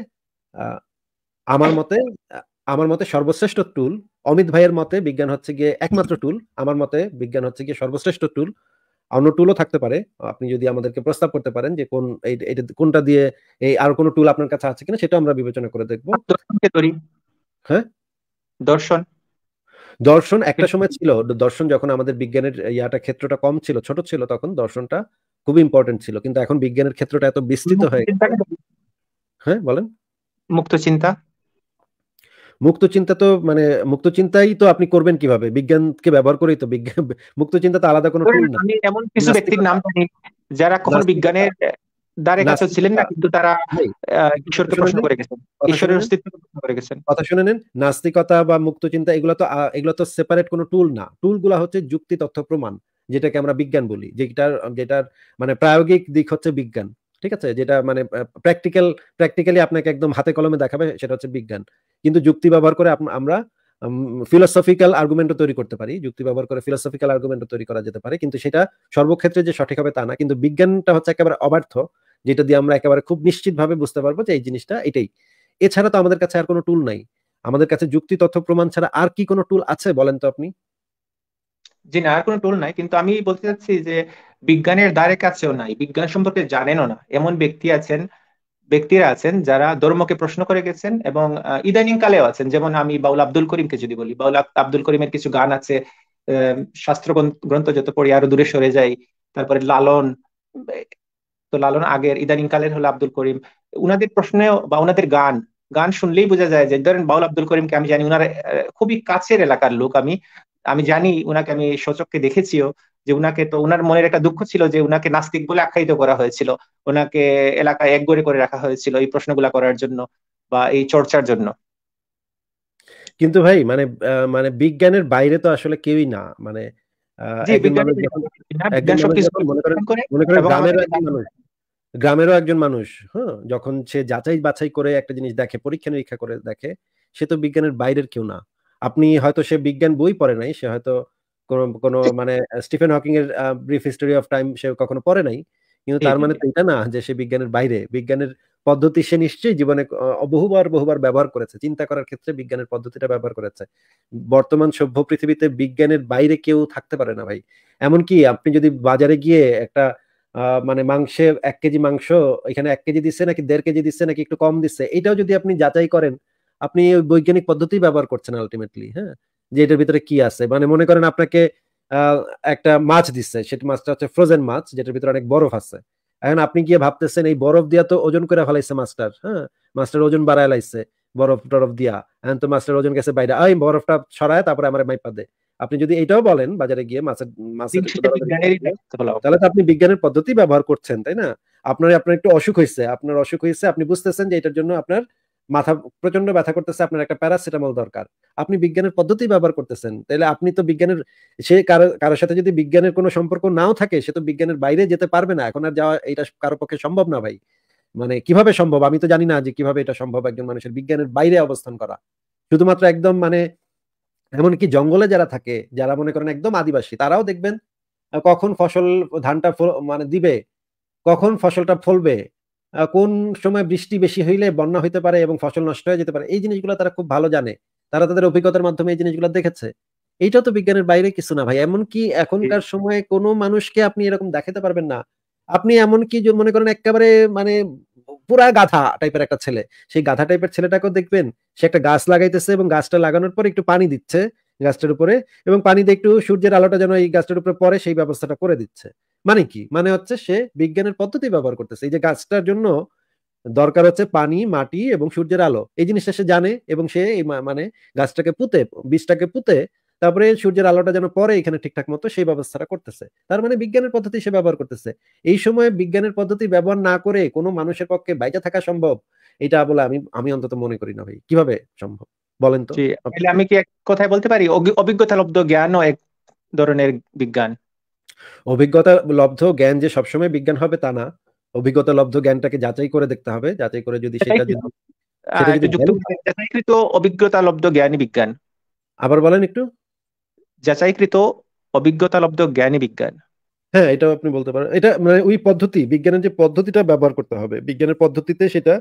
আমার মতে আমার মতে সর্বশ্রেষ্ঠ টুল অমিত ভাইয়ের মতে বিজ্ঞান হচ্ছে গিয়ে একমাত্র টুল আমার মতে বিজ্ঞান হচ্ছে গিয়ে সর্বশ্রেষ্ঠ টুল অন্য টুলও থাকতে পারে আপনি যদি আমাদেরকে প্রস্তাব করতে পারেন যে কোন এটা কোনটা দিয়ে এই আর কোনো টুল আপনার কাছে আছে কিনা সেটা আমরা বিবেচনা করে দেখবো হ্যাঁ দর্শন দর্শন একটা সময় ছিল দর্শন যখন আমাদের বিজ্ঞানের ইয়াটা ক্ষেত্রটা কম ছিল ছোট ছিল তখন দর্শনটা খুব ইম্পর্টেন্ট ছিল কিন্তু এখন বিজ্ঞানের ক্ষেত্রটা এত বিস্তৃত হয়ে হ্যাঁ বলেন মুক্ত চিন্তা মুক্ত চিন্তা তো মানে মুক্ত চিন্তাই তো আপনি করবেন কিভাবে বিজ্ঞানকে ব্যবহার করেই তো বিজ্ঞান মুক্ত চিন্তা তো আলাদা কোনো না আমি এমন কিছু ব্যক্তির নাম জানি যারা কখনো বিজ্ঞানের দারে কাছে ছিলেন না কিন্তু তারা ঈশ্বরকে হ্যাঁ। প্রশ্ন করে গেছেন ঈশ্বরের অস্তিত্ব প্রশ্ন করে গেছেন কথা শুনে নেন নাস্তিকতা বা মুক্ত চিন্তা এগুলো তো এগুলো তো সেপারেট কোনো টুল না টুলগুলা হচ্ছে যুক্তি তথ্য প্রমাণ যেটাকে আমরা বিজ্ঞান বলি যেটার যেটার মানে প্রায়োগিক দিক হচ্ছে বিজ্ঞান ঠিক আছে যেটা মানে প্র্যাকটিক্যাল প্র্যাকটিক্যালি আপনাকে একদম হাতে কলমে দেখাবে সেটা হচ্ছে বিজ্ঞান কিন্তু যুক্তি ব্যবহার করে আমরা ফিলোসফিক্যাল আর্গুমেন্টও তৈরি করতে পারি যুক্তি ব্যবহার করে ফিলোসফিক্যাল আর্গুমেন্টও তৈরি করা যেতে পারে কিন্তু সেটা সর্বক্ষেত্রে যে সঠিক হবে তা না কিন্তু বিজ্ঞানটা হচ্ছে একেবারে অবার্থ যেটা দিয়ে আমরা একেবারে খুব নিশ্চিতভাবে বুঝতে পারবো যে এই জিনিসটা এটাই এছাড়া তো আমাদের কাছে আর কোনো টুল নাই আমাদের কাছে যুক্তি তথ্য প্রমাণ ছাড়া আর কি কোনো টুল আছে বলেন তো আপনি যে নেওয়ার আর কোনো টোল নাই কিন্তু আমি বলতে চাচ্ছি যে বিজ্ঞানের দ্বারে কাছেও নাই বিজ্ঞান সম্পর্কে জানেনও না এমন ব্যক্তি আছেন ব্যক্তিরা আছেন যারা ধর্মকে প্রশ্ন করে গেছেন এবং ইদানিং কালেও আছেন যেমন আমি বাউল আব্দুল করিমকে যদি বলি বাউল আব্দুল করিমের কিছু গান আছে শাস্ত্র গ্রন্থ যত পড়ি আরো দূরে সরে যাই তারপরে লালন তো লালন আগের ইদানিং কালের হলো আব্দুল করিম উনাদের প্রশ্নে বা উনাদের গান গান শুনলেই বোঝা যায় যে ধরেন বাউল আব্দুল করিমকে আমি জানি উনার খুবই কাছের এলাকার লোক আমি আমি জানি উনাকে আমি সচককে দেখেছিও যে উনাকে তো উনার মনের একটা দুঃখ ছিল যে উনাকে নাস্তিক বলে আখ্যায়িত করা হয়েছিল ওনাকে এলাকায় একগরে করে রাখা হয়েছিল এই প্রশ্নগুলা করার জন্য বা এই চর্চার জন্য কিন্তু ভাই মানে মানে বিজ্ঞানের বাইরে তো আসলে কেউই না মানে গ্রামেরও একজন মানুষ হ্যাঁ যখন সে যাচাই বাছাই করে একটা জিনিস দেখে পরীক্ষা নিরীক্ষা করে দেখে সে তো বিজ্ঞানের বাইরের কেউ না আপনি হয়তো সে বিজ্ঞান বই পড়ে নাই সে হয়তো কোনো কোনো মানে স্টিফেন হকিং এর ব্রিফ হিস্টোরি অফ টাইম সে কখনো পড়ে নাই কিন্তু তার মানে তো এটা না যে সে বিজ্ঞানের বাইরে বিজ্ঞানের পদ্ধতি সে নিশ্চয়ই জীবনে বহুবার বহুবার ব্যবহার করেছে চিন্তা করার ক্ষেত্রে বিজ্ঞানের পদ্ধতিটা ব্যবহার করেছে বর্তমান সভ্য পৃথিবীতে বিজ্ঞানের বাইরে কেউ থাকতে পারে না ভাই এমনকি আপনি যদি বাজারে গিয়ে একটা মানে মাংসে এক কেজি মাংস এখানে এক কেজি দিচ্ছে নাকি দেড় কেজি দিচ্ছে নাকি একটু কম দিচ্ছে এটাও যদি আপনি যাচাই করেন আপনি ওই বৈজ্ঞানিক পদ্ধতি ব্যবহার করছেন আলটিমেটলি হ্যাঁ যে এটার ভিতরে কি আছে মানে মনে করেন আপনাকে একটা মাছ দিচ্ছে সেটা মাছটা হচ্ছে ফ্রোজেন মাছ যেটার ভিতরে অনেক বরফ আছে এখন আপনি গিয়ে ভাবতেছেন এই বরফ দিয়া তো ওজন করে ফেলাইছে মাছটার হ্যাঁ মাছটার ওজন বাড়ায় লাইছে বরফ টরফ দিয়া এখন তো মাছটার ওজন গেছে বাইরে ওই বরফটা ছড়ায় তারপরে আমার মাইপা দেয় আপনি যদি এটাও বলেন বাজারে গিয়ে মাছের মাছের তাহলে তো আপনি বিজ্ঞানের পদ্ধতি ব্যবহার করছেন তাই না আপনার আপনার একটু অসুখ হয়েছে আপনার অসুখ হয়েছে আপনি বুঝতেছেন যে এটার জন্য আপনার মাথা প্রচন্ড ব্যথা করতেছে আপনার একটা প্যারাসিটামল দরকার আপনি বিজ্ঞানের পদ্ধতি ব্যবহার করতেছেন তাহলে আপনি তো বিজ্ঞানের সে কারোর সাথে যদি বিজ্ঞানের কোনো সম্পর্ক নাও থাকে সে তো বিজ্ঞানের বাইরে যেতে পারবে না এখন আর যাওয়া এটা কারো পক্ষে সম্ভব না ভাই মানে কিভাবে সম্ভব আমি তো জানি না যে কিভাবে এটা সম্ভব একজন মানুষের বিজ্ঞানের বাইরে অবস্থান করা শুধুমাত্র একদম মানে এমনকি জঙ্গলে যারা থাকে যারা মনে করেন একদম আদিবাসী তারাও দেখবেন কখন ফসল ধানটা মানে দিবে কখন ফসলটা ফলবে কোন সময় বৃষ্টি বেশি হইলে বন্যা হইতে পারে এবং ফসল নষ্ট হয়ে যেতে পারে এই জিনিসগুলো তারা খুব ভালো জানে তারা তাদের অভিজ্ঞতার মাধ্যমে এই জিনিসগুলো দেখেছে এইটা তো বিজ্ঞানের বাইরে কিছু না ভাই এমনকি এখনকার সময়ে কোনো মানুষকে আপনি এরকম দেখাতে পারবেন না আপনি এমনকি মনে করেন একেবারে মানে পুরা গাধা টাইপের একটা ছেলে সেই গাধা টাইপের ছেলেটাকেও দেখবেন সে একটা গাছ লাগাইতেছে এবং গাছটা লাগানোর পর একটু পানি দিচ্ছে গাছটার উপরে এবং পানিতে একটু সূর্যের আলোটা যেন এই গাছটার উপরে পরে সেই ব্যবস্থাটা করে দিচ্ছে মানে কি মানে হচ্ছে সে বিজ্ঞানের পদ্ধতি ব্যবহার করতেছে এই যে গাছটার জন্য দরকার হচ্ছে পানি মাটি এবং সূর্যের আলো এই জিনিসটা সে জানে এবং সে মানে গাছটাকে পুঁতে বীজটাকে পুঁতে তারপরে সূর্যের আলোটা যেন পরে এখানে ঠিকঠাক মতো সেই ব্যবস্থাটা করতেছে তার মানে বিজ্ঞানের পদ্ধতি সে ব্যবহার করতেছে এই সময় বিজ্ঞানের পদ্ধতি ব্যবহার না করে কোনো মানুষের পক্ষে বাইরে থাকা সম্ভব এটা বলে আমি আমি অন্তত মনে করি না ভাই কিভাবে সম্ভব বলেন তো আমি কি এক কথায় বলতে পারি অভিজ্ঞতা লব্ধ জ্ঞান ও এক ধরনের বিজ্ঞান অভিজ্ঞতা লব্ধ জ্ঞান যে সবসময় বিজ্ঞান হবে তা না অভিজ্ঞতা লব্ধ জ্ঞানটাকে যাচাই করে দেখতে হবে যাচাই করে যদি সেটা যাচাইকৃত অভিজ্ঞতা লব্ধ জ্ঞানী বিজ্ঞান আবার বলেন একটু যাচাইকৃত অভিজ্ঞতা লব্ধ জ্ঞানী বিজ্ঞান হ্যাঁ এটাও আপনি বলতে পারেন এটা মানে ওই পদ্ধতি বিজ্ঞানের যে পদ্ধতিটা ব্যবহার করতে হবে বিজ্ঞানের পদ্ধতিতে সেটা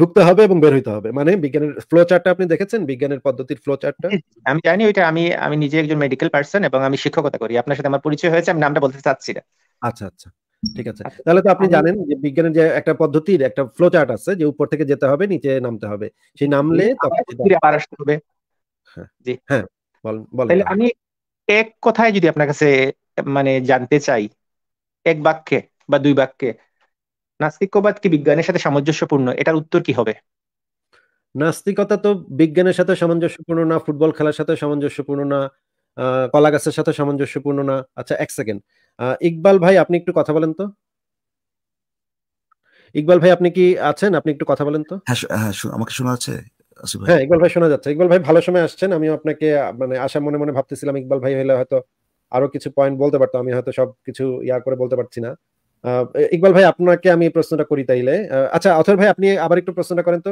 ঢুকতে হবে এবং বের হইতে হবে মানে বিজ্ঞানের ফ্লো চার্টটা আপনি দেখেছেন বিজ্ঞানের পদ্ধতির ফ্লো চার্টটা আমি জানি ওইটা আমি আমি নিজে একজন মেডিকেল পারসন এবং আমি শিক্ষকতা করি আপনার সাথে আমার পরিচয় হয়েছে আমি নামটা বলতে চাচ্ছি না আচ্ছা আচ্ছা ঠিক আছে আচ্ছা। তাহলে তো আপনি জানেন যে বিজ্ঞানের যে একটা পদ্ধতির একটা ফ্লো চার্ট আছে যে উপর থেকে যেতে হবে নিচে নামতে হবে সেই নামলে আবার আসতে হবে হ্যাঁ। জি হ্যাঁ বলেন তাহলে আমি এক কথায় যদি আপনার কাছে মানে জানতে চাই এক বাক্যে বা দুই বাক্যে নাস্তিকবাদ কি বিজ্ঞানের সাথে সামঞ্জস্যপূর্ণ এটার উত্তর কি হবে নাস্তিকতা তো বিজ্ঞানের সাথে সামঞ্জস্যপূর্ণ না ফুটবল খেলার সাথে সামঞ্জস্যপূর্ণ না কলা গাছের সাথে সামঞ্জস্যপূর্ণ না আচ্ছা এক সেকেন্ড ইকবাল ভাই আপনি একটু কথা বলেন তো ইকবাল ভাই আপনি কি আছেন আপনি একটু কথা বলেন তো হ্যাঁ, হ্যাঁ আমাকে শোনা যাচ্ছে হ্যাঁ ইকবাল ভাই শোনা যাচ্ছে ইকবাল ভাই ভালো সময় আসছেন আমি আপনাকে মানে আশা মনে মনে ভাবতেছিলাম ইকবাল ভাই হলে হয়তো আরো কিছু পয়েন্ট বলতে পারতাম আমি হয়তো সব কিছু ইয়া করে বলতে পারছি না ইকবাল ভাই আপনাকে আমি প্রশ্নটা করি তাইলে আচ্ছা অথর ভাই আপনি আবার একটু প্রশ্নটা করেন তো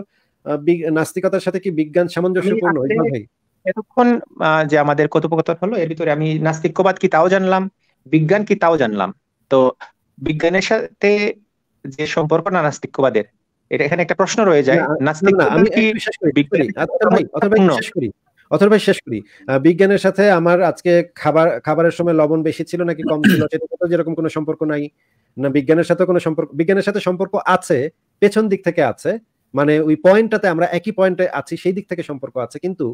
নাস্তিকতার সাথে কি বিজ্ঞান সামঞ্জস্যপূর্ণ ইকবাল ভাই এতক্ষণ যে আমাদের কথোপকথন হলো এর ভিতরে আমি নাস্তিক্যবাদ কি তাও জানলাম বিজ্ঞান কি তাও জানলাম তো বিজ্ঞানের সাথে যে সম্পর্ক না নাস্তিক্যবাদের এটা এখানে একটা প্রশ্ন রয়ে যায় নাস্তিক আমি বিশ্বাস করি বিশ্বাস আচ্ছা, করি অথর ভাই শেষ করি বিজ্ঞানের সাথে আমার আজকে খাবার খাবারের সময় লবণ বেশি ছিল নাকি কম ছিল সেটা যেরকম কোনো সম্পর্ক নাই না বিজ্ঞানের সাথে কোনো সম্পর্ক বিজ্ঞানের সাথে সম্পর্ক আছে পেছন দিক থেকে আছে মানে ওই পয়েন্টটাতে আমরা একই পয়েন্টে আছি সেই দিক থেকে সম্পর্ক আছে কিন্তু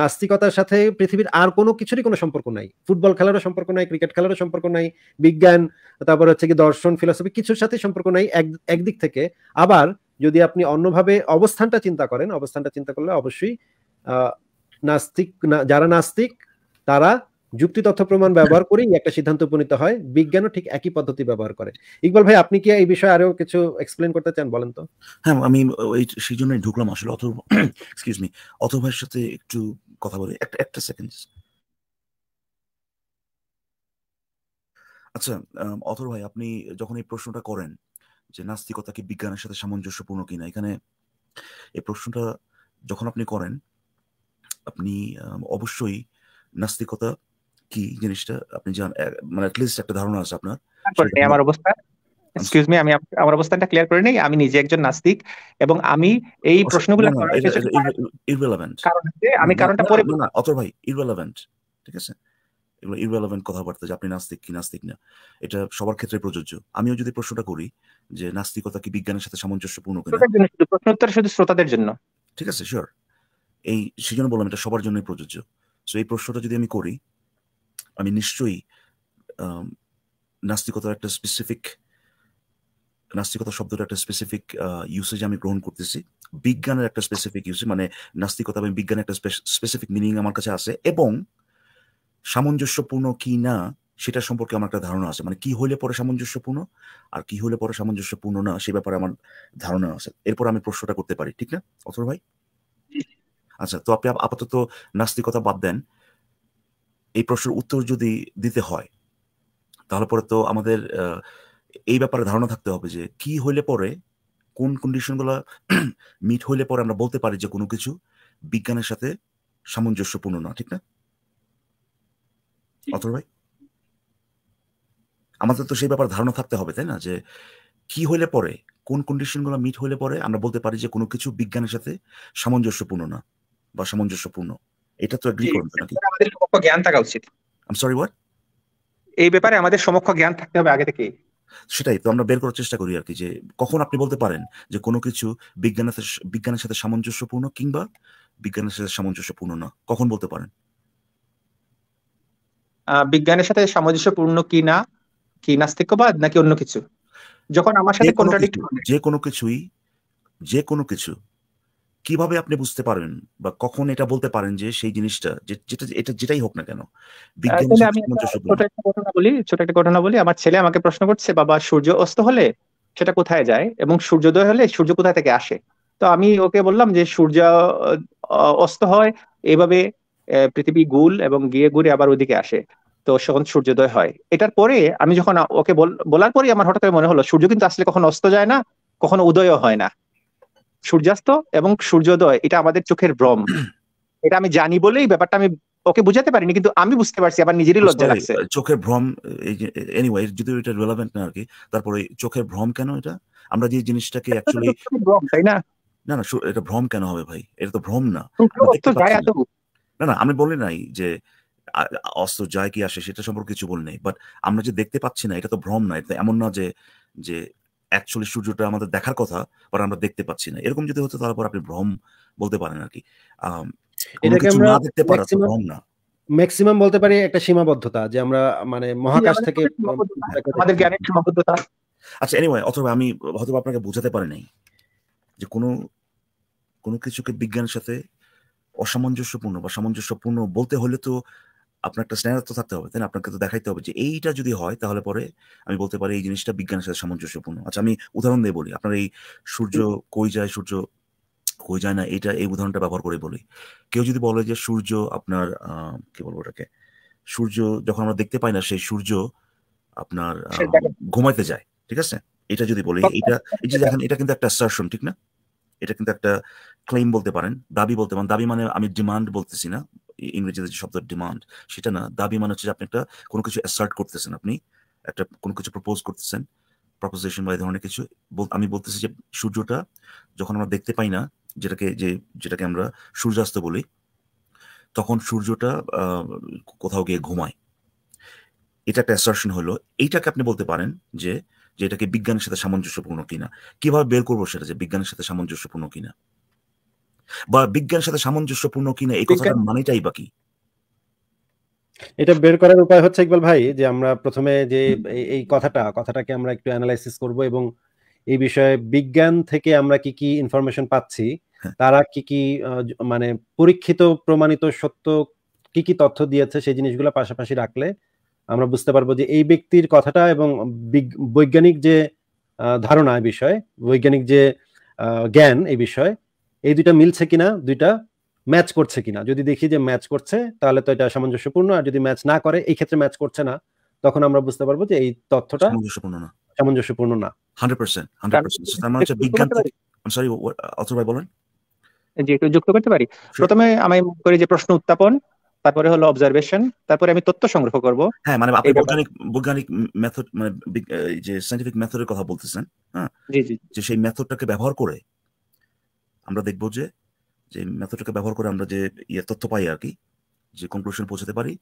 নাস্তিকতার সাথে পৃথিবীর আর কোনো কিছুরই কোনো সম্পর্ক নাই ফুটবল খেলারও সম্পর্ক নাই ক্রিকেট খেলারও সম্পর্ক নাই বিজ্ঞান তারপর হচ্ছে কি দর্শন ফিলসফি কিছুর সাথে সম্পর্ক নাই এক একদিক থেকে আবার যদি আপনি অন্যভাবে অবস্থানটা চিন্তা করেন অবস্থানটা চিন্তা করলে অবশ্যই নাস্তিক যারা নাস্তিক তারা যুক্তি তথ্য প্রমাণ ব্যবহার করেই একটা সিদ্ধান্ত উপনীত হয় বিজ্ঞানও ঠিক একই পদ্ধতি ব্যবহার করে ইকবাল ভাই আপনি কি এই বিষয়ে আরো কিছু এক্সপ্লেন করতে চান বলেন তো হ্যাঁ আমি ওই সেই জন্যই ঢুকলাম আসলে অথ এক্সকিউজ মি অথ ভাইয়ের সাথে একটু কথা বলি একটা একটা সেকেন্ড আচ্ছা অথর ভাই আপনি যখন এই প্রশ্নটা করেন যে নাস্তিকতা কি বিজ্ঞানের সাথে সামঞ্জস্যপূর্ণ কিনা এখানে এই প্রশ্নটা যখন আপনি করেন আপনি অবশ্যই নাস্তিকতা কি জিনিসটা আপনি জান মানে অ্যাটলিস্ট একটা ধারণা আছে আপনার হ্যাঁ, আমার অবস্থা এক্সকিউজ মি আমি আমার অবস্থানটা ক্লিয়ার করে নেই আমি নিজে একজন নাস্তিক এবং আমি এই oh, প্রশ্নগুলো ইররেলেভেন্ট কারণ আমি কারণটা পরে না অতর ভাই ইররেলেভেন্ট ঠিক আছে এগুলো ইররেলেভেন্ট কথাবার্তা যে আপনি নাস্তিক কি নাস্তিক না এটা সবার ক্ষেত্রে প্রযোজ্য আমিও যদি প্রশ্নটা করি যে নাস্তিকতা কি বিজ্ঞানের সাথে সামঞ্জস্যপূর্ণ কিনা প্রশ্ন উত্তর শুধু শ্রোতাদের জন্য ঠিক আছে শিওর এই সেজন্য বললাম এটা সবার জন্যই প্রযোজ্য সো এই প্রশ্নটা যদি আমি করি আমি নিশ্চয়ই নাস্তিকতার একটা স্পেসিফিক নাস্তিকতা শব্দটা একটা স্পেসিফিক ইউসেজ আমি গ্রহণ করতেছি বিজ্ঞানের একটা স্পেসিফিক ইউসেজ মানে নাস্তিকতা এবং বিজ্ঞানের একটা স্পেসিফিক মিনিং আমার কাছে আছে এবং সামঞ্জস্যপূর্ণ কি না সেটা সম্পর্কে আমার একটা ধারণা আছে মানে কি হলে পরে সামঞ্জস্যপূর্ণ আর কি হলে পরে সামঞ্জস্যপূর্ণ না সে ব্যাপারে আমার ধারণা আছে এরপর আমি প্রশ্নটা করতে পারি ঠিক না অথর ভাই আচ্ছা তো আপনি আপাতত নাস্তিকতা বাদ দেন এই প্রশ্নের উত্তর যদি দিতে হয় তাহলে পরে তো আমাদের এই ব্যাপারে ধারণা থাকতে হবে যে কি হইলে পরে কোন কন্ডিশনগুলো মিট হইলে পরে আমরা বলতে পারি যে কোনো কিছু বিজ্ঞানের সাথে সামঞ্জস্যপূর্ণ না ঠিক না অথর ভাই আমাদের তো সেই ব্যাপারে ধারণা থাকতে হবে তাই না যে কি হইলে পরে কোন কন্ডিশনগুলো মিট হইলে পরে আমরা বলতে পারি যে কোনো কিছু বিজ্ঞানের সাথে সামঞ্জস্যপূর্ণ না বা সামঞ্জস্যপূর্ণ এটা তো এগ্রি করবে নাকি আমাদের সমক্ষ জ্ঞান থাকা উচিত আই সরি হোয়াট এই ব্যাপারে আমাদের সমক্ষ জ্ঞান থাকতে হবে আগে থেকে সেটাই তো আমরা বের করার চেষ্টা করি আর কি যে কখন আপনি বলতে পারেন যে কোনো কিছু বিজ্ঞানের বিজ্ঞানের সাথে সামঞ্জস্যপূর্ণ কিংবা বিজ্ঞানের সাথে সামঞ্জস্যপূর্ণ না কখন বলতে পারেন বিজ্ঞানের সাথে সামঞ্জস্যপূর্ণ কি না কি নাস্তিক্যবাদ নাকি অন্য কিছু যখন আমার সাথে কন্ট্রাডিক্ট যে কোনো কিছুই যে কোনো কিছু কিভাবে আপনি বুঝতে পারেন বা কখন এটা বলতে পারেন যে সেই জিনিসটা যেটা এটা যেটাই হোক না কেন বলি ছোট একটা ঘটনা বলি আমার ছেলে আমাকে প্রশ্ন করছে বাবা সূর্য অস্ত হলে সেটা কোথায় যায় এবং সূর্যোদয় হলে সূর্য কোথায় থেকে আসে তো আমি ওকে বললাম যে সূর্য অস্ত হয় এভাবে পৃথিবী গুল এবং গিয়ে ঘুরে আবার ওদিকে আসে তো যখন সূর্যোদয় হয় এটার পরে আমি যখন ওকে বলার পরে আমার হঠাৎ মনে হলো সূর্য কিন্তু আসলে কখনো অস্ত যায় না কখনো উদয়ও হয় না সূর্যাস্ত এবং সূর্যোদয় এটা আমাদের চোখের ভ্রম এটা আমি জানি বলেই ব্যাপারটা আমি ওকে বুঝাতে পারিনি কিন্তু আমি বুঝতে পারছি আমার নিজেরই লজ্জা লাগছে চোখের ভ্রম এনিওয়ে যদি এটা রেলেভেন্ট না আর কি তারপরে চোখের ভ্রম কেন এটা আমরা যে জিনিসটাকে অ্যাকচুয়ালি ভ্রম তাই না না না এটা ভ্রম কেন হবে ভাই এটা তো ভ্রম না না না আমি বলি নাই যে অস্ত্র যায় কি আসে সেটা সম্পর্কে কিছু বলি নেই বাট আমরা যে দেখতে পাচ্ছি না এটা তো ভ্রম না এমন না যে যে অ্যাকচুয়ালি সূর্যটা আমাদের দেখার কথা বা আমরা দেখতে পাচ্ছি না এরকম যদি হতো তারপর আপনি ভ্রম বলতে পারেন আর কি ম্যাক্সিমাম বলতে পারি একটা সীমাবদ্ধতা যে আমরা মানে মহাকাশ থেকে আমাদের জ্ঞানের সীমাবদ্ধতা আচ্ছা এনিওয়ে অথবা আমি হয়তো আপনাকে বোঝাতে পারি নাই যে কোনো কোনো কিছুকে বিজ্ঞানের সাথে অসামঞ্জস্যপূর্ণ বা সামঞ্জস্যপূর্ণ বলতে হলে তো আপনার একটা স্ট্যান্ডার্ড থাকতে হবে তাই আপনাকে তো দেখাইতে হবে যে এইটা যদি হয় তাহলে পরে আমি বলতে পারি এই জিনিসটা বিজ্ঞানের সাথে সামঞ্জস্যপূর্ণ আচ্ছা আমি উদাহরণ দিয়ে বলি আপনার এই সূর্য কই যায় সূর্য কই যায় না এটা এই উদাহরণটা ব্যবহার করে বলি কেউ যদি বলে যে সূর্য আপনার কি বলবো ওটাকে সূর্য যখন আমরা দেখতে পাই না সেই সূর্য আপনার ঘুমাইতে যায় ঠিক আছে এটা যদি বলি এটা এই যে দেখেন এটা কিন্তু একটা অ্যাসারশন ঠিক না এটা কিন্তু একটা ক্লেম বলতে পারেন দাবি বলতে পারেন দাবি মানে আমি ডিমান্ড বলতেছি না ইংরেজিতে যে শব্দ ডিমান্ড সেটা না দাবি মানে হচ্ছে যে আপনি একটা কোনো কিছু অ্যাসার্ট করতেছেন আপনি একটা কোনো কিছু প্রপোজ করতেছেন প্রপোজিশন বা এই ধরনের কিছু আমি বলতেছি যে সূর্যটা যখন আমরা দেখতে পাই না যেটাকে যে যেটাকে আমরা সূর্যাস্ত বলি তখন সূর্যটা কোথাও গিয়ে ঘুমায় এটা একটা অ্যাসার্শন হলো এইটাকে আপনি বলতে পারেন যে যে এটাকে বিজ্ঞানের সাথে সামঞ্জস্যপূর্ণ কিনা কিভাবে বের করবো সেটা যে বিজ্ঞানের সাথে সামঞ্জস্যপূর্ণ কিনা বা বিজ্ঞানের সাথে সামঞ্জস্যপূর্ণ কিনা এই কথাটা মানেটাই বা এটা বের করার উপায় হচ্ছে ইকবাল ভাই যে আমরা প্রথমে যে এই কথাটা কথাটাকে আমরা একটু অ্যানালাইসিস করব এবং এই বিষয়ে বিজ্ঞান থেকে আমরা কি কি ইনফরমেশন পাচ্ছি হ্যাঁ। তারা কি কি মানে পরীক্ষিত প্রমাণিত সত্য কি কি তথ্য দিয়েছে সেই জিনিসগুলো পাশাপাশি রাখলে আমরা বুঝতে পারবো যে এই ব্যক্তির কথাটা এবং বৈজ্ঞানিক যে ধারণা বিষয় বৈজ্ঞানিক যে জ্ঞান এই বিষয় এই দুইটা মিলছে কিনা দুইটা ম্যাচ করছে কিনা যদি দেখি যে ম্যাচ করছে তাহলে তো এটা সামঞ্জস্যপূর্ণ আর যদি ম্যাচ না করে এই ক্ষেত্রে ম্যাচ করছে না তখন আমরা বুঝতে পারবো যে এই তথ্যটা সামঞ্জস্যপূর্ণ না সামঞ্জস্যপূর্ণ না 100% 100% তার মানে হচ্ছে বিজ্ঞান সরি বলেন জি একটু যুক্ত করতে পারি প্রথমে আমি করি যে প্রশ্ন উত্থাপন তারপরে হলো অবজারভেশন তারপরে আমি তথ্য সংগ্রহ করব হ্যাঁ মানে আপনি বৈজ্ঞানিক বৈজ্ঞানিক মেথড মানে যে সায়েন্টিফিক মেথডের কথা বলতেছেন হ্যাঁ জি জি যে সেই মেথডটাকে ব্যবহার করে আমরা দেখব যে যে মেথডটাকে ব্যবহার করে আমরা যে ইয়ে তথ্য পাই আর কি যে কনক্লুশন পৌঁছাতে পারি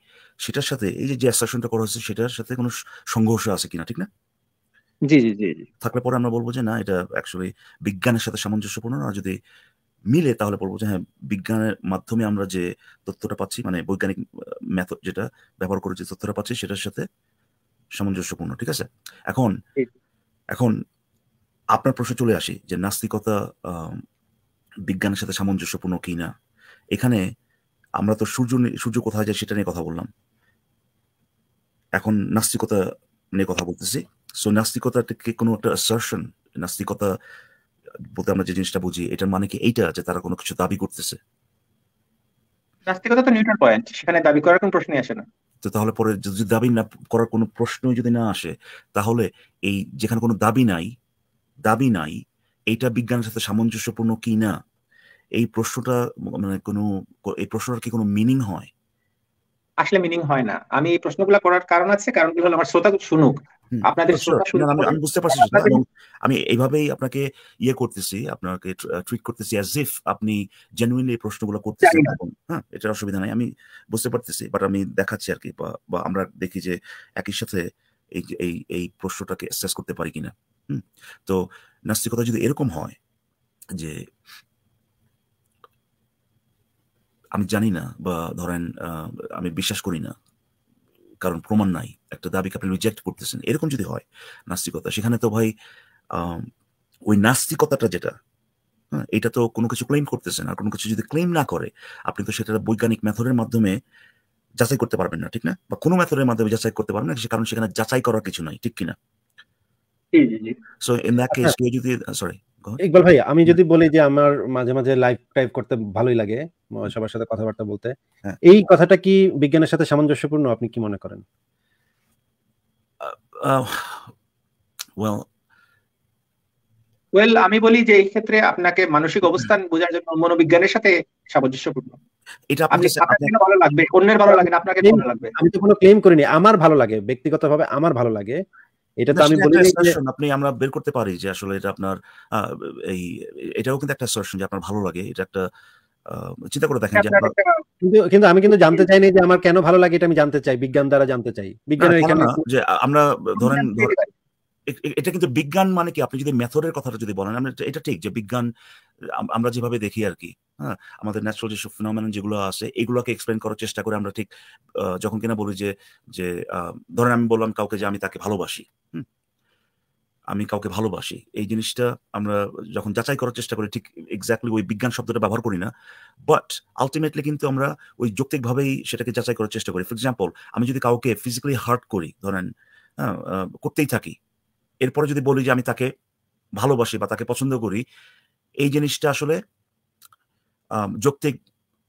সেটার সাথে এই যে যে অ্যাসারশনটা করা হয়েছে সেটার সাথে কোনো সংঘর্ষ আছে কিনা ঠিক না জি জি জি থাকলে পরে আমরা বলবো যে না এটা অ্যাকচুয়ালি বিজ্ঞানের সাথে সামঞ্জস্যপূর্ণ না যদি মিলে তাহলে বলবো যে হ্যাঁ বিজ্ঞানের মাধ্যমে আমরা যে তথ্যটা পাচ্ছি মানে বৈজ্ঞানিক মেথড যেটা ব্যবহার করে যে তথ্যটা পাচ্ছি সেটার সাথে সামঞ্জস্যপূর্ণ ঠিক আছে এখন এখন আপনার প্রশ্ন চলে আসি যে নাস্তিকতা বিজ্ঞানের সাথে সামঞ্জস্যপূর্ণ কি না এখানে আমরা তো সূর্য সূর্য কোথায় যায় সেটা নিয়ে কথা বললাম এখন নাস্তিকতা নিয়ে কথা বলতেছি সো নাস্তিকতাকে কোনো একটা অ্যাসার্শন নাস্তিকতা বলতে আমরা যে জিনিসটা বুঝি এটার মানে কি এইটা যে তারা কোনো কিছু দাবি করতেছে নাস্তিকতা তো নিউটন পয়েন্ট সেখানে দাবি করার কোনো প্রশ্নই আসে না তো তাহলে পরে যদি দাবি না করার কোনো প্রশ্নই যদি না আসে তাহলে এই যেখানে কোনো দাবি নাই দাবি নাই এটা বিজ্ঞানের সাথে সামঞ্জস্যপূর্ণ কি না এই প্রশ্নটা মানে কোনো এই প্রশ্নটার কি কোনো মিনিং হয় আসলে মিনিং হয় না আমি এই প্রশ্নগুলো করার কারণ আছে কি হলো আমার শ্রোতা শুনুক আমি এইভাবেই আপনাকে ইয়ে করতেছি আপনাকে ট্রিট করতেছি অ্যাজ ইফ আপনি জেনুইনলি এই প্রশ্নগুলো করতেছেন হ্যাঁ এটার অসুবিধা নাই আমি বুঝতে পারতেছি বাট আমি দেখাচ্ছি আর কি বা আমরা দেখি যে একই সাথে এই এই এই প্রশ্নটাকে অ্যাসেস করতে পারি কিনা তো নাস্তিকতা যদি এরকম হয় যে আমি জানি না বা ধরেন আমি বিশ্বাস করি না কারণ প্রমাণ নাই একটা দাবিকে আপনি রিজেক্ট করতেছেন এরকম যদি হয় নাস্তিকতা সেখানে তো ভাই ওই নাস্তিকতাটা যেটা হ্যাঁ এটা তো কোনো কিছু ক্লেম করতেছেন আর কোনো কিছু যদি ক্লেম না করে আপনি তো সেটা বৈজ্ঞানিক মেথডের মাধ্যমে যাচাই করতে পারবেন না ঠিক না বা কোনো মেথডের মাধ্যমে যাচাই করতে পারবেন না কারণ সেখানে যাচাই করার কিছু নাই ঠিক কিনা ইন কেস যদি সরি ইকবাল ভাই আমি যদি বলি যে আমার মাঝে মাঝে টাইপ করতে ভালোই লাগে সবার সাথে কথাবার্তা বলতে হ্যাঁ। এই কথাটা কি বিজ্ঞানের সাথে সামঞ্জস্যপূর্ণ আপনি কি মনে করেন ওয়েল uh, ওয়েল uh, আমি বলি যে এই ক্ষেত্রে আপনাকে মানসিক অবস্থান বোঝার জন্য মনোবিজ্ঞানের সাথে সামঞ্জস্যপূর্ণ এটা আপনার ভালো লাগবে অন্যের ভালো লাগে না আপনাকে ভালো লাগবে আমি তো কোনো ক্লেম করিনি আমার ভালো লাগে ব্যক্তিগতভাবে আমার ভালো লাগে এটা তো আমি বলি আপনি আমরা বের করতে পারি যে আসলে এটা আপনার এই এটাও কিন্তু একটা সার্শন যে আপনার ভালো লাগে এটা একটা চিন্তা করে দেখেন যে কিন্তু কিন্তু আমি কিন্তু জানতে চাই না যে আমার কেন ভালো লাগে এটা আমি জানতে চাই বিজ্ঞান দ্বারা জানতে চাই বিজ্ঞানের যে আমরা ধরেন এটা কিন্তু বিজ্ঞান মানে কি আপনি যদি মেথডের কথাটা যদি বলেন এটা ঠিক যে বিজ্ঞান আমরা যেভাবে দেখি আর কি হ্যাঁ আমাদের ন্যাচারাল যেসব ফিনোমেন যেগুলো আছে এগুলোকে এক্সপ্লেন করার চেষ্টা করে আমরা ঠিক যখন কিনা বলি যে যে ধরেন আমি বললাম কাউকে যে আমি তাকে ভালোবাসি হুম আমি কাউকে ভালোবাসি এই জিনিসটা আমরা যখন যাচাই করার চেষ্টা করি ঠিক এক্স্যাক্টলি ওই বিজ্ঞান শব্দটা ব্যবহার করি না বাট আলটিমেটলি কিন্তু আমরা ওই যৌক্তিকভাবেই সেটাকে যাচাই করার চেষ্টা করি ফর এক্সাম্পল আমি যদি কাউকে ফিজিক্যালি হার্ট করি ধরেন হ্যাঁ করতেই থাকি এরপরে যদি বলি যে আমি তাকে ভালোবাসি বা তাকে পছন্দ করি এই জিনিসটা আসলে যৌক্তিক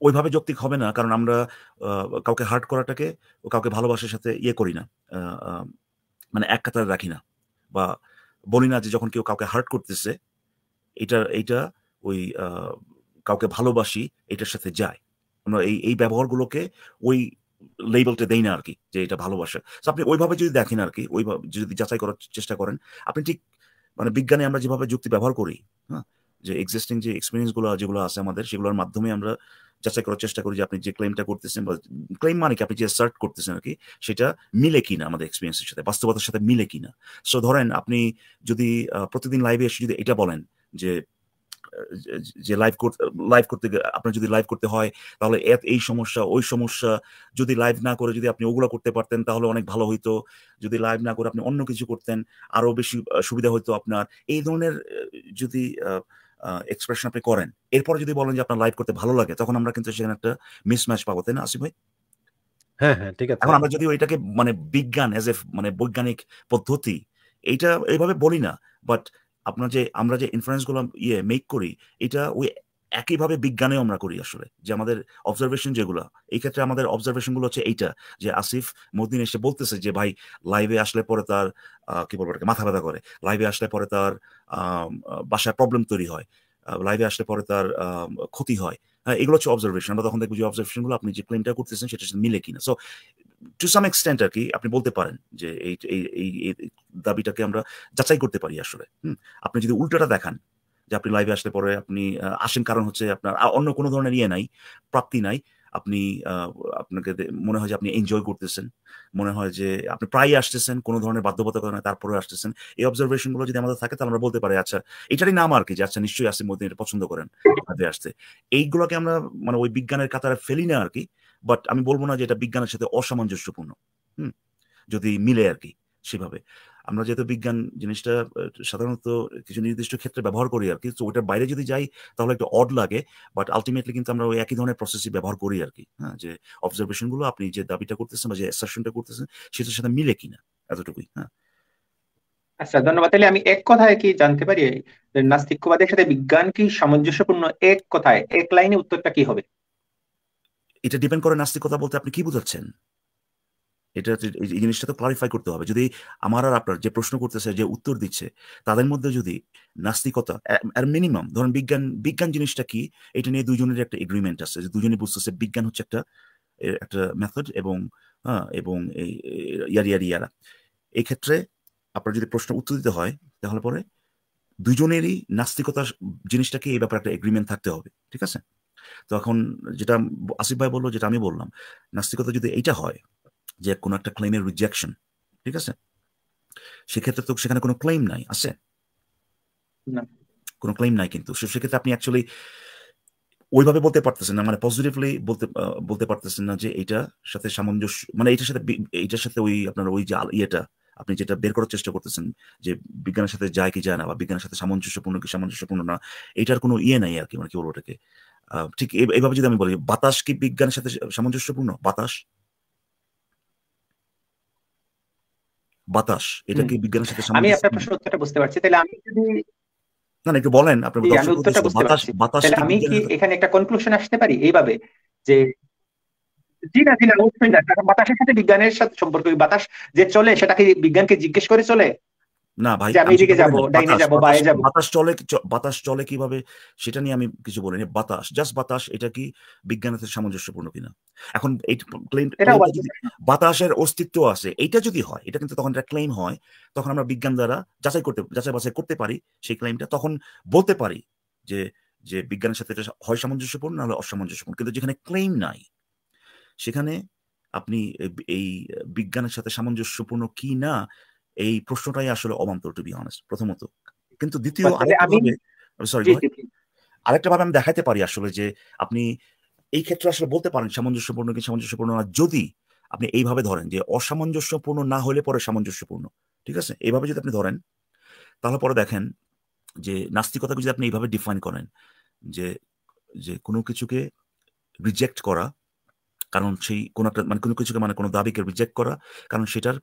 ওইভাবে যৌক্তিক হবে না কারণ আমরা কাউকে হার্ট করাটাকে কাউকে ভালোবাসার সাথে ইয়ে করি না মানে এক কাতারে রাখি না বা বলি না যে যখন কেউ কাউকে হার্ট করতেছে এটা এইটা ওই কাউকে ভালোবাসি এটার সাথে যায় আমরা এই এই ব্যবহারগুলোকে ওই লেবেলটা দেয় না আর কি যে এটা ভালোবাসা তো আপনি ওইভাবে যদি দেখেন আর কি ওইভাবে যদি যাচাই করার চেষ্টা করেন আপনি ঠিক মানে বিজ্ঞানে আমরা যেভাবে যুক্তি ব্যবহার করি হ্যাঁ যে এক্সিস্টিং যে এক্সপিরিয়েন্সগুলো যেগুলো আছে আমাদের সেগুলোর মাধ্যমে আমরা যাচাই করার চেষ্টা করি যে আপনি যে ক্লেমটা করতেছেন বা ক্লেম মানে কি আপনি যে সার্চ করতেছেন আর কি সেটা মিলে কিনা আমাদের এক্সপিরিয়েন্সের সাথে বাস্তবতার সাথে মিলে কিনা সো ধরেন আপনি যদি প্রতিদিন লাইভে এসে যদি এটা বলেন যে যে লাইভ করতে লাইভ করতে আপনার যদি লাইভ করতে হয় তাহলে এই সমস্যা ওই সমস্যা যদি লাইভ না করে যদি আপনি ওগুলো করতে পারতেন তাহলে অনেক ভালো হইতো যদি লাইভ না করে আপনি অন্য কিছু করতেন আরও বেশি সুবিধা হইতো আপনার এই ধরনের যদি এক্সপ্রেশন আপনি করেন এরপরে যদি বলেন যে আপনার লাইভ করতে ভালো লাগে তখন আমরা কিন্তু সেখানে একটা মিসম্যাচ পাবো তাই না আসিফ ভাই হ্যাঁ হ্যাঁ ঠিক আছে এখন আমরা যদি ওইটাকে মানে বিজ্ঞান এজ এ মানে বৈজ্ঞানিক পদ্ধতি এইটা এইভাবে বলি না বাট আপনার যে আমরা যে ইনফারেন্সগুলো ইয়ে মেক করি এটা ওই একইভাবে বিজ্ঞানেও আমরা করি আসলে যে আমাদের অবজারভেশন যেগুলো এই ক্ষেত্রে আমাদের অবজারভেশনগুলো হচ্ছে এইটা যে আসিফ মদিন এসে বলতেছে যে ভাই লাইভে আসলে পরে তার কি বলবো মাথা ব্যথা করে লাইভে আসলে পরে তার বাসায় প্রবলেম তৈরি হয় লাইভে আসলে পরে তার ক্ষতি হয় হ্যাঁ এগুলো হচ্ছে অবজারভেশন আমরা তখন দেখবো যে অবজারভেশনগুলো আপনি যে ক্লেমটা করতেছেন সেটা মিলে কিনা সো টু সাম এক্সটেন্ট আর কি আপনি বলতে পারেন যে এই এই দাবিটাকে আমরা যাচাই করতে পারি আসলে আপনি যদি উল্টোটা দেখান যে আপনি লাইভে আসলে পরে আপনি আসেন কারণ হচ্ছে আপনার অন্য কোনো ধরনের ইয়ে নাই প্রাপ্তি নাই আপনি আপনাকে মনে হয় যে আপনি এনজয় করতেছেন মনে হয় যে আপনি প্রায় আসতেছেন কোনো ধরনের বাধ্যবাধকতা নয় তারপরে আসতেছেন এই অবজারভেশনগুলো যদি আমাদের থাকে তাহলে আমরা বলতে পারি আচ্ছা এটারই নাম আর কি যে আচ্ছা নিশ্চয়ই আসি মধ্যে এটা পছন্দ করেন আসতে এইগুলোকে আমরা মানে ওই বিজ্ঞানের কাতারে ফেলি না আর কি বাট আমি বলবো না যে এটা বিজ্ঞানের সাথে অসামঞ্জস্যপূর্ণ হুম যদি মিলে আর কি সেভাবে আমরা যেহেতু বিজ্ঞান জিনিসটা সাধারণত কিছু নির্দিষ্ট ক্ষেত্রে ব্যবহার করি আর কি তো ওটার বাইরে যদি যাই তাহলে একটু অড লাগে বাট আলটিমেটলি কিন্তু আমরা ওই একই ধরনের প্রসেসই ব্যবহার করি আর কি হ্যাঁ যে অবজারভেশনগুলো আপনি যে দাবিটা করতেছেন বা যে অ্যাসারশনটা করতেছেন সেটার সাথে মিলে কিনা এতটুকুই হ্যাঁ আচ্ছা ধন্যবাদ তাহলে আমি এক কথায় কি জানতে পারি নাস্তিক্যবাদের সাথে বিজ্ঞান কি সামঞ্জস্যপূর্ণ এক কথায় এক লাইনে উত্তরটা কি হবে এটা ডিপেন্ড করে নাস্তিকতা বলতে আপনি কি বোঝাচ্ছেন এটা এই জিনিসটা তো ক্লারিফাই করতে হবে যদি আমার আর আপনার যে প্রশ্ন করতেছে যে উত্তর দিচ্ছে তাদের মধ্যে যদি নাস্তিকতা আর মিনিমাম ধরুন বিজ্ঞান বিজ্ঞান জিনিসটা কি এটা নিয়ে দুজনের একটা এগ্রিমেন্ট আছে যে দুজনে বুঝতেছে বিজ্ঞান হচ্ছে একটা একটা মেথড এবং হ্যাঁ এবং এই ইয়ারি ইয়ারি ইয়ারা এক্ষেত্রে আপনার যদি প্রশ্ন উত্তর দিতে হয় তাহলে পরে দুজনেরই নাস্তিকতা জিনিসটাকে এই ব্যাপারে একটা এগ্রিমেন্ট থাকতে হবে ঠিক আছে তখন যেটা আসিফ ভাই বললো যেটা আমি বললাম নাস্তিকতা যদি এইটা হয় যে কোনো একটা ক্লেমের রিজেকশন ঠিক আছে সেক্ষেত্রে তো সেখানে কোনো ক্লেম নাই আছে কোনো ক্লেম নাই কিন্তু সেক্ষেত্রে আপনি অ্যাকচুয়ালি ওইভাবে বলতে পারতেছেন না মানে পজিটিভলি বলতে বলতে পারতেছেন না যে এটা সাথে সামঞ্জস্য মানে এটার সাথে এইটার সাথে ওই আপনার ওই যে ইয়েটা আপনি যেটা বের করার চেষ্টা করতেছেন যে বিজ্ঞানের সাথে যায় কি যায় না বা বিজ্ঞানের সাথে সামঞ্জস্যপূর্ণ কি সামঞ্জস্যপূর্ণ না এটার কোনো ইয়ে নাই আর কি মানে কি বলবো ওটাকে ঠিক এইভাবে যদি আমি বলি বাতাস কি বিজ্ঞানের সাথে সামঞ্জস্যপূর্ণ বাতাস বাতাস এটা কি বিজ্ঞানের সাথে আমি আপনার প্রশ্ন উত্তরটা বুঝতে পারছি তাহলে আমি যদি না না একটু বলেন আপনার উত্তরটা বুঝতে আমি কি এখানে একটা কনক্লুশন আসতে পারি এইভাবে যে জি না জি না অবশ্যই বাতাসের সাথে বিজ্ঞানের সাথে সম্পর্ক বাতাস যে চলে সেটাকে বিজ্ঞানকে জিজ্ঞেস করে চলে না ভাই বাতাস চলে বাতাস চলে কিভাবে সেটা নিয়ে আমি কিছু বলিনি বাতাস জাস্ট বাতাস এটা কি বিজ্ঞানের সামঞ্জস্যপূর্ণ কিনা এখন এই ক্লেম বাতাসের অস্তিত্ব আছে এটা যদি হয় এটা কিন্তু তখন একটা ক্লেম হয় তখন আমরা বিজ্ঞান দ্বারা যাচাই করতে যাচাই বাছাই করতে পারি সেই ক্লেমটা তখন বলতে পারি যে যে বিজ্ঞানের সাথে এটা হয় সামঞ্জস্যপূর্ণ নাহলে অসামঞ্জস্যপূর্ণ কিন্তু যেখানে ক্লেম নাই সেখানে আপনি এই বিজ্ঞানের সাথে সামঞ্জস্যপূর্ণ কি না এই প্রশ্নটাই আসলে অবান্তর টু বি অনেস্ট প্রথমত কিন্তু দ্বিতীয় সরি আরেকটা ভাবে আমি দেখাতে পারি আসলে যে আপনি এই ক্ষেত্রে আসলে বলতে পারেন সামঞ্জস্যপূর্ণ কি সামঞ্জস্যপূর্ণ না যদি আপনি এইভাবে ধরেন যে অসামঞ্জস্যপূর্ণ না হলে পরে সামঞ্জস্যপূর্ণ ঠিক আছে এইভাবে যদি আপনি ধরেন তাহলে পরে দেখেন যে নাস্তিকতাকে যদি আপনি এইভাবে ডিফাইন করেন যে যে কোনো কিছুকে রিজেক্ট করা কারণ সেই কোনো একটা মানে কোনো কিছুকে মানে কোনো দাবিকে রিজেক্ট করা কারণ সেটার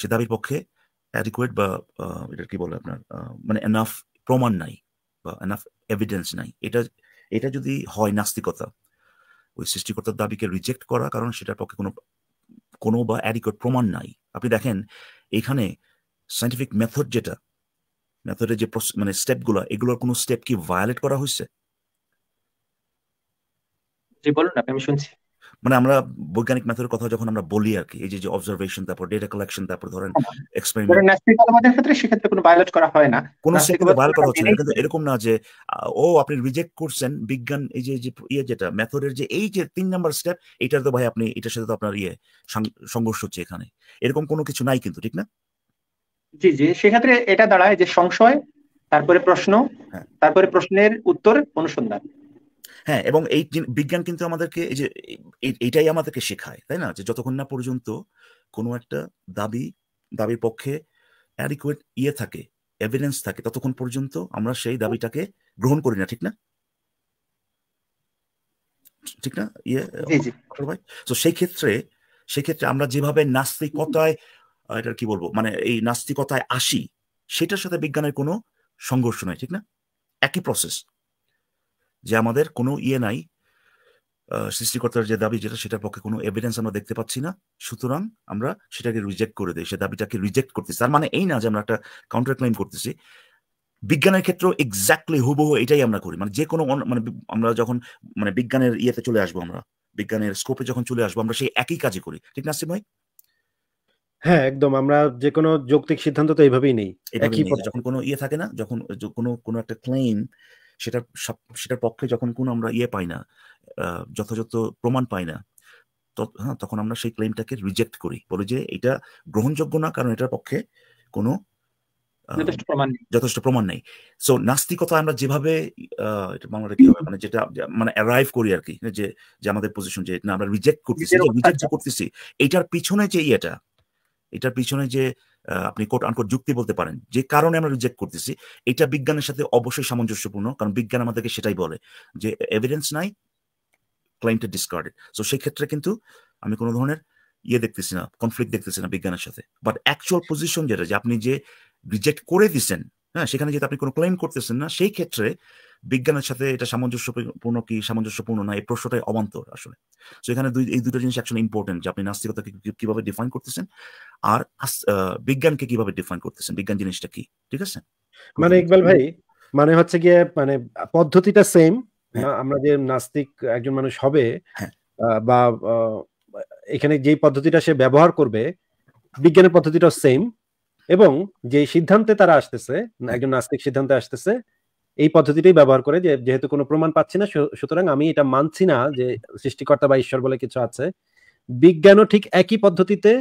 সে দাবির পক্ষে অ্যাডিকুয়েট বা এটা কি বলে আপনার মানে এনাফ প্রমাণ নাই বা এনাফ এভিডেন্স নাই এটা এটা যদি হয় নাস্তিকতা ওই সৃষ্টিকর্তার দাবিকে রিজেক্ট করা কারণ সেটার পক্ষে কোনো কোনো বা অ্যাডিকুয়েট প্রমাণ নাই আপনি দেখেন এখানে সাইন্টিফিক মেথড যেটা মেথডের যে মানে স্টেপগুলো এগুলোর কোনো স্টেপ কি ভায়োলেট করা হয়েছে জি বলুন আপনি আমি শুনছি মানে আমরা বৈজ্ঞানিক মেথডের কথা যখন আমরা বলি আর কি এই যে অবজারভেশন তারপর ডেটা কালেকশন তারপর ধরেন এক্সপেরিমেন্ট হ্যাঁ। ক্ষেত্রে সেক্ষেত্রে কোনো করা হয় না কোনো সেক্ষেত্রে করা হচ্ছে না কিন্তু এরকম না যে ও আপনি রিজেক্ট করছেন বিজ্ঞান এই যে যে ইয়ে যেটা মেথডের যে এই যে তিন নাম্বার স্টেপ এটার তো ভাই আপনি এটার সাথে তো আপনার ইয়ে সংঘর্ষ হচ্ছে এখানে এরকম কোনো কিছু নাই কিন্তু ঠিক না জি জি সেক্ষেত্রে এটা দাঁড়ায় যে সংশয় তারপরে প্রশ্ন হ্যাঁ। তারপরে প্রশ্নের উত্তর অনুসন্ধান হ্যাঁ এবং এই বিজ্ঞান কিন্তু আমাদেরকে এই যে এইটাই আমাদেরকে শেখায় তাই না যে যতক্ষণ না পর্যন্ত কোনো একটা দাবি দাবির পক্ষে অ্যাডিকুয়েট ইয়ে থাকে এভিডেন্স থাকে ততক্ষণ পর্যন্ত আমরা সেই দাবিটাকে গ্রহণ করি না ঠিক না ঠিক না ইয়ে ভাই তো সেই ক্ষেত্রে সেক্ষেত্রে আমরা যেভাবে নাস্তিকতায় এটা কি বলবো মানে এই নাস্তিকতায় আসি সেটার সাথে বিজ্ঞানের কোনো সংঘর্ষ নয় ঠিক না একই প্রসেস যে আমাদের কোনো ইয়ে নাই সৃষ্টিকর্তার যে দাবি যেটা সেটার পক্ষে কোনো এভিডেন্স আমরা দেখতে পাচ্ছি না সুতরাং আমরা সেটাকে রিজেক্ট করে দিই সে দাবিটাকে রিজেক্ট করতেছি তার মানে এই না যে আমরা একটা কাউন্টার ক্লেম করতেছি বিজ্ঞানের ক্ষেত্র এক্স্যাক্টলি হুবহু এটাই আমরা করি মানে যে কোনো মানে আমরা যখন মানে বিজ্ঞানের ইয়েতে চলে আসবো আমরা বিজ্ঞানের স্কোপে যখন চলে আসবো আমরা সেই একই কাজই করি ঠিক না ভাই হ্যাঁ একদম আমরা যে কোনো যৌক্তিক সিদ্ধান্ত তো এইভাবেই নেই একই যখন কোনো ইয়ে থাকে না যখন কোনো কোনো একটা ক্লেম সেটা সেটার পক্ষে যখন কোনো আমরা ইয়ে পাই না যথাযথ প্রমাণ পাই না হ্যাঁ তখন আমরা সেই ক্লেমটাকে রিজেক্ট করি বলে যে এটা গ্রহণযোগ্য না কারণ এটার পক্ষে কোনো যথেষ্ট প্রমাণ নেই সো নাস্তিকতা আমরা যেভাবে বাংলাটা কি হবে মানে যেটা মানে অ্যারাইভ করি আর কি হ্যাঁ, যে যে আমাদের পজিশন যে না আমরা রিজেক্ট করতেছি রিজেক্ট করতেছি এটার পিছনে যে ইয়েটা এটার পিছনে যে আপনি কোট আনকোট যুক্তি বলতে পারেন যে কারণে আমরা রিজেক্ট করতেছি এটা বিজ্ঞানের সাথে অবশ্যই সামঞ্জস্যপূর্ণ কারণ বিজ্ঞান আমাদেরকে সেটাই বলে যে এভিডেন্স নাই ক্লাইমটা ডিসকার্ডেড সো সেই ক্ষেত্রে কিন্তু আমি কোনো ধরনের ইয়ে দেখতেছি না কনফ্লিক্ট দেখতেছি না বিজ্ঞানের সাথে বাট অ্যাকচুয়াল পজিশন যেটা যে আপনি যে রিজেক্ট করে দিছেন হ্যাঁ সেখানে যেহেতু আপনি কোনো ক্লেম করতেছেন না সেই ক্ষেত্রে বিজ্ঞানের সাথে এটা সামঞ্জস্যপূর্ণ কি সামঞ্জস্যপূর্ণ না এই প্রশ্নটাই অবান্তর আসলে তো এখানে দুই এই দুটো জিনিস একসাথে ইম্পর্টেন্ট যে আপনি নাস্তিকতাকে কিভাবে ডিফাইন করতেছেন আর বিজ্ঞানকে কিভাবে ডিফাইন করতেছেন বিজ্ঞান জিনিসটা কি ঠিক আছে মানে ইকবাল ভাই মানে হচ্ছে গিয়ে মানে পদ্ধতিটা সেম হ্যাঁ। আমরা যে নাস্তিক একজন মানুষ হবে হ্যাঁ। বা এখানে যে পদ্ধতিটা সে ব্যবহার করবে বিজ্ঞানের পদ্ধতিটা সেম এবং যে সিদ্ধান্তে তারা আসতেছে হ্যাঁ। একজন নাস্তিক সিদ্ধান্তে আসতেছে এই পদ্ধতিটাই ব্যবহার করে যে যেহেতু কোনো প্রমাণ পাচ্ছি না সুতরাং আমি এটা মানছি না যে সৃষ্টিকর্তা বা ঈশ্বর বলে কিছু আছে বিজ্ঞানও ঠিক একই পদ্ধতিতে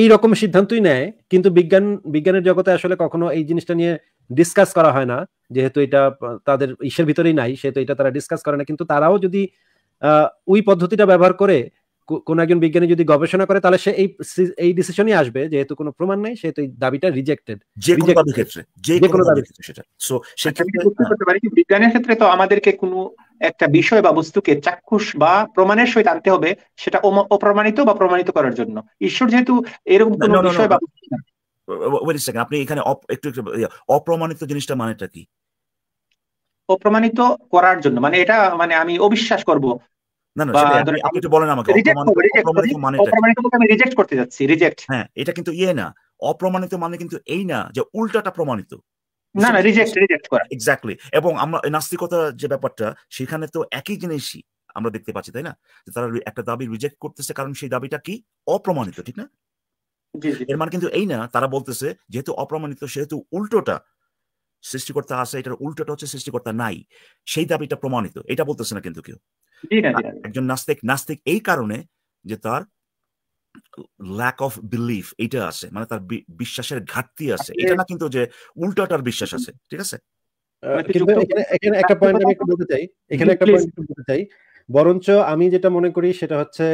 এই রকম সিদ্ধান্তই নেয় কিন্তু বিজ্ঞান বিজ্ঞানের জগতে আসলে কখনো এই জিনিসটা নিয়ে ডিসকাস করা হয় না যেহেতু এটা তাদের ঈশ্বর ভিতরেই নাই সেহেতু এটা তারা ডিসকাস করে না কিন্তু তারাও যদি ওই পদ্ধতিটা ব্যবহার করে কোন একজন বিজ্ঞানী যদি গবেষণা করে তাহলে সে এই এই ডিসিশনই আসবে যেহেতু কোনো প্রমাণ নাই সেহেতু এই দাবিটা রিজেক্টেড যে কোনো ক্ষেত্রে যে কোনো সেটা আচ্ছা, বিজ্ঞানের ক্ষেত্রে তো আমাদেরকে কোনো একটা বিষয় বা বস্তুকে চাক্ষুষ বা প্রমাণের সহিত আনতে হবে সেটা অপ্রমাণিত বা প্রমাণিত করার জন্য ঈশ্বর যেহেতু এরকম কোনো বিষয় বা আপনি এখানে একটু একটু অপ্রমাণিত জিনিসটা মানেটা কি অপ্রমাণিত করার জন্য মানে এটা মানে আমি অবিশ্বাস করব মানে হ্যাঁ, এটা কিন্তু ইয়ে না অপ্রমাণিত মানে কিন্তু এই না যে উল্টাটা প্রমাণিত এবং আমরা নাস্তিকতা যে ব্যাপারটা সেখানে তো একই জিনিসই আমরা দেখতে পাচ্ছি তাই না তারা একটা দাবি রিজেক্ট করতেছে কারণ সেই দাবিটা কি অপ্রমাণিত ঠিক না এর মানে কিন্তু এই না তারা বলতেছে যেহেতু অপ্রমাণিত সেহেতু উল্টোটা সৃষ্টিকর্তা আছে এটার উল্টোটা হচ্ছে সৃষ্টিকর্তা নাই সেই দাবিটা প্রমাণিত এটা বলতেছে না কিন্তু কেউ একজন নাস্তিক নাস্তিক এই কারণে যে তার ল্যাক অফ বিলিফ এটা আছে মানে তার বিশ্বাসের ঘাটতি আছে এটা না কিন্তু যে উল্টাটার বিশ্বাস আছে ঠিক আছে এখানে একটা পয়েন্ট আমি বলতে চাই এখানে একটা পয়েন্ট বলতে চাই বরঞ্চ আমি যেটা মনে করি সেটা হচ্ছে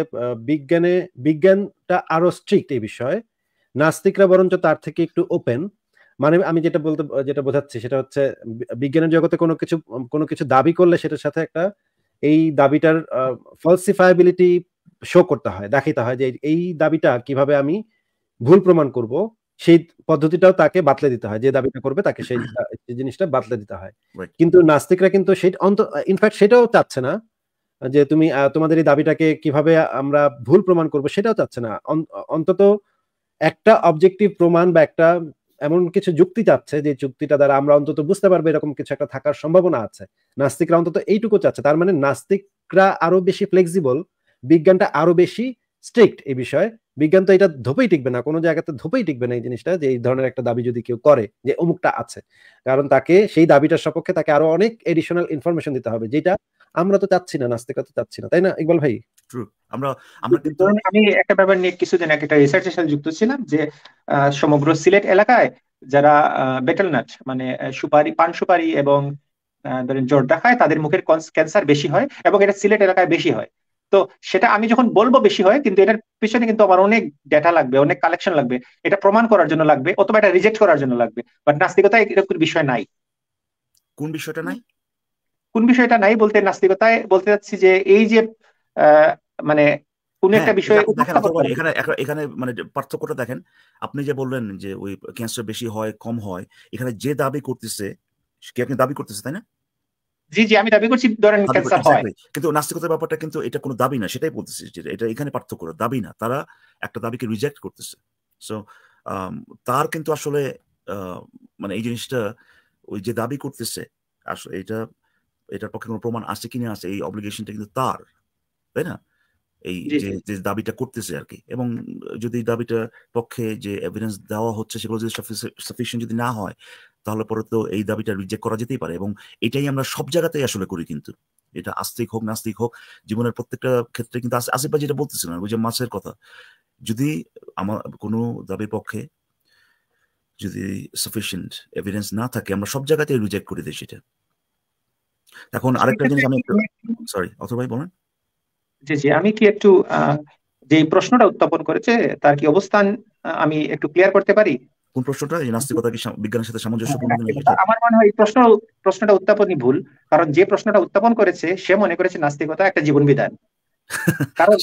বিজ্ঞানে বিজ্ঞানটা আরো স্ট্রিক্ট এই বিষয়ে নাস্তিকরা বরঞ্চ তার থেকে একটু ওপেন মানে আমি যেটা বলতে যেটা বোঝাচ্ছি সেটা হচ্ছে বিজ্ঞানের জগতে কোনো কিছু কোনো কিছু দাবি করলে সেটার সাথে একটা এই দাবিটার ফলসিফায়াবিলিটি শো করতে হয় দেখাইতে হয় যে এই দাবিটা কিভাবে আমি ভুল প্রমাণ করব সেই পদ্ধতিটাও তাকে বাতলে দিতে হয় যে দাবিটা করবে তাকে সেই জিনিসটা বাতলে দিতে হয় কিন্তু নাস্তিকরা কিন্তু সেই অন্ত ইনফ্যাক্ট সেটাও চাচ্ছে না যে তুমি তোমাদের এই দাবিটাকে কিভাবে আমরা ভুল প্রমাণ করব সেটাও চাচ্ছে না অন্তত একটা অবজেক্টিভ প্রমাণ বা একটা এমন কিছু যুক্তি চাচ্ছে যে চুক্তিটা দ্বারা আমরা অন্তত বুঝতে পারবো এরকম কিছু একটা থাকার সম্ভাবনা আছে নাস্তিকরা অন্তত এইটুকু চাচ্ছে তার মানে নাস্তিকরা আরো বেশি ফ্লেক্সিবল বিজ্ঞানটা আরো বেশি স্ট্রিক্ট এই বিষয়ে বিজ্ঞান তো এটা ধোপেই টিকবে না কোনো জায়গাতে ধোপেই টিকবে না এই জিনিসটা যে এই ধরনের একটা দাবি যদি কেউ করে যে অমুকটা আছে কারণ তাকে সেই দাবিটার সপক্ষে তাকে আরো অনেক এডিশনাল ইনফরমেশন দিতে হবে যেটা আমরা তো চাচ্ছি না নাস্তিকতা তো চাচ্ছি না তাই না ইকবাল ভাই আমরা আমরা আমি একটা ব্যাপার নিয়ে কিছুদিন আগে একটা রিসার্চের সাথে যুক্ত ছিলাম যে সমগ্র সিলেট এলাকায় যারা বেটেলনাট মানে সুপারি পান সুপারি এবং ধরেন জর্দা খায় তাদের মুখের ক্যান্সার বেশি হয় এবং এটা সিলেট এলাকায় বেশি হয় তো সেটা আমি যখন বলবো বেশি হয় কিন্তু এটার পিছনে কিন্তু আমার অনেক ডেটা লাগবে অনেক কালেকশন লাগবে এটা প্রমাণ করার জন্য লাগবে অথবা এটা রিজেক্ট করার জন্য লাগবে বাট নাস্তিকতা এরকম বিষয় নাই কোন বিষয়টা নাই কোন বিষয়টা নাই বলতে নাস্তিকতায় বলতে চাচ্ছি যে এই যে মানে কোন হ্যাঁ, একটা বিষয়ে এখানে এখানে মানে পার্থক্যটা দেখেন আপনি যে বললেন যে ওই ক্যান্সার বেশি হয় কম হয় এখানে যে দাবি করতেছে কি আপনি দাবি করতেছে তাই না জি জি আমি দাবি করছি ধরেন ক্যান্সার হয় কিন্তু নাস্তিকতার ব্যাপারটা কিন্তু এটা কোনো দাবি না সেটাই বলতেছি যে এটা এখানে পার্থক্য দাবি না তারা একটা দাবিকে রিজেক্ট করতেছে সো তার কিন্তু আসলে মানে এই জিনিসটা ওই যে দাবি করতেছে আসলে এটা এটার পক্ষে কোনো প্রমাণ আছে কি না আছে এই অবলিগেশনটা কিন্তু তার তাই না এই যে দাবিটা করতেছে আর কি এবং যদি দাবিটা পক্ষে যে এভিডেন্স দেওয়া হচ্ছে সেগুলো যদি সাফিসিয়েন্ট যদি না হয় তাহলে পরে তো এই দাবিটা রিজেক্ট করা যেতেই পারে এবং এটাই আমরা সব জায়গাতেই আসলে করি কিন্তু এটা আস্তিক হোক নাস্তিক হোক জীবনের প্রত্যেকটা ক্ষেত্রে কিন্তু আসিফা যেটা না ওই যে মাছের কথা যদি আমার কোনো দাবির পক্ষে যদি সাফিসিয়েন্ট এভিডেন্স না থাকে আমরা সব জায়গাতেই রিজেক্ট করে দিই সেটা এখন আরেকটা জিনিস আমি সরি অথর ভাই বলেন জি জি আমি কি একটু যে প্রশ্নটা উত্থাপন করেছে তার কি অবস্থান আমি একটু ক্লিয়ার করতে পারি কোন প্রশ্নটা এই নাস্তিকতা কি বিজ্ঞানের সাথে সামঞ্জস্যপূর্ণ আমার মনে হয় প্রশ্ন প্রশ্নটা উত্থাপনই ভুল কারণ যে প্রশ্নটা উত্থাপন করেছে সে মনে করেছে নাস্তিকতা একটা জীবন বিধান কারণ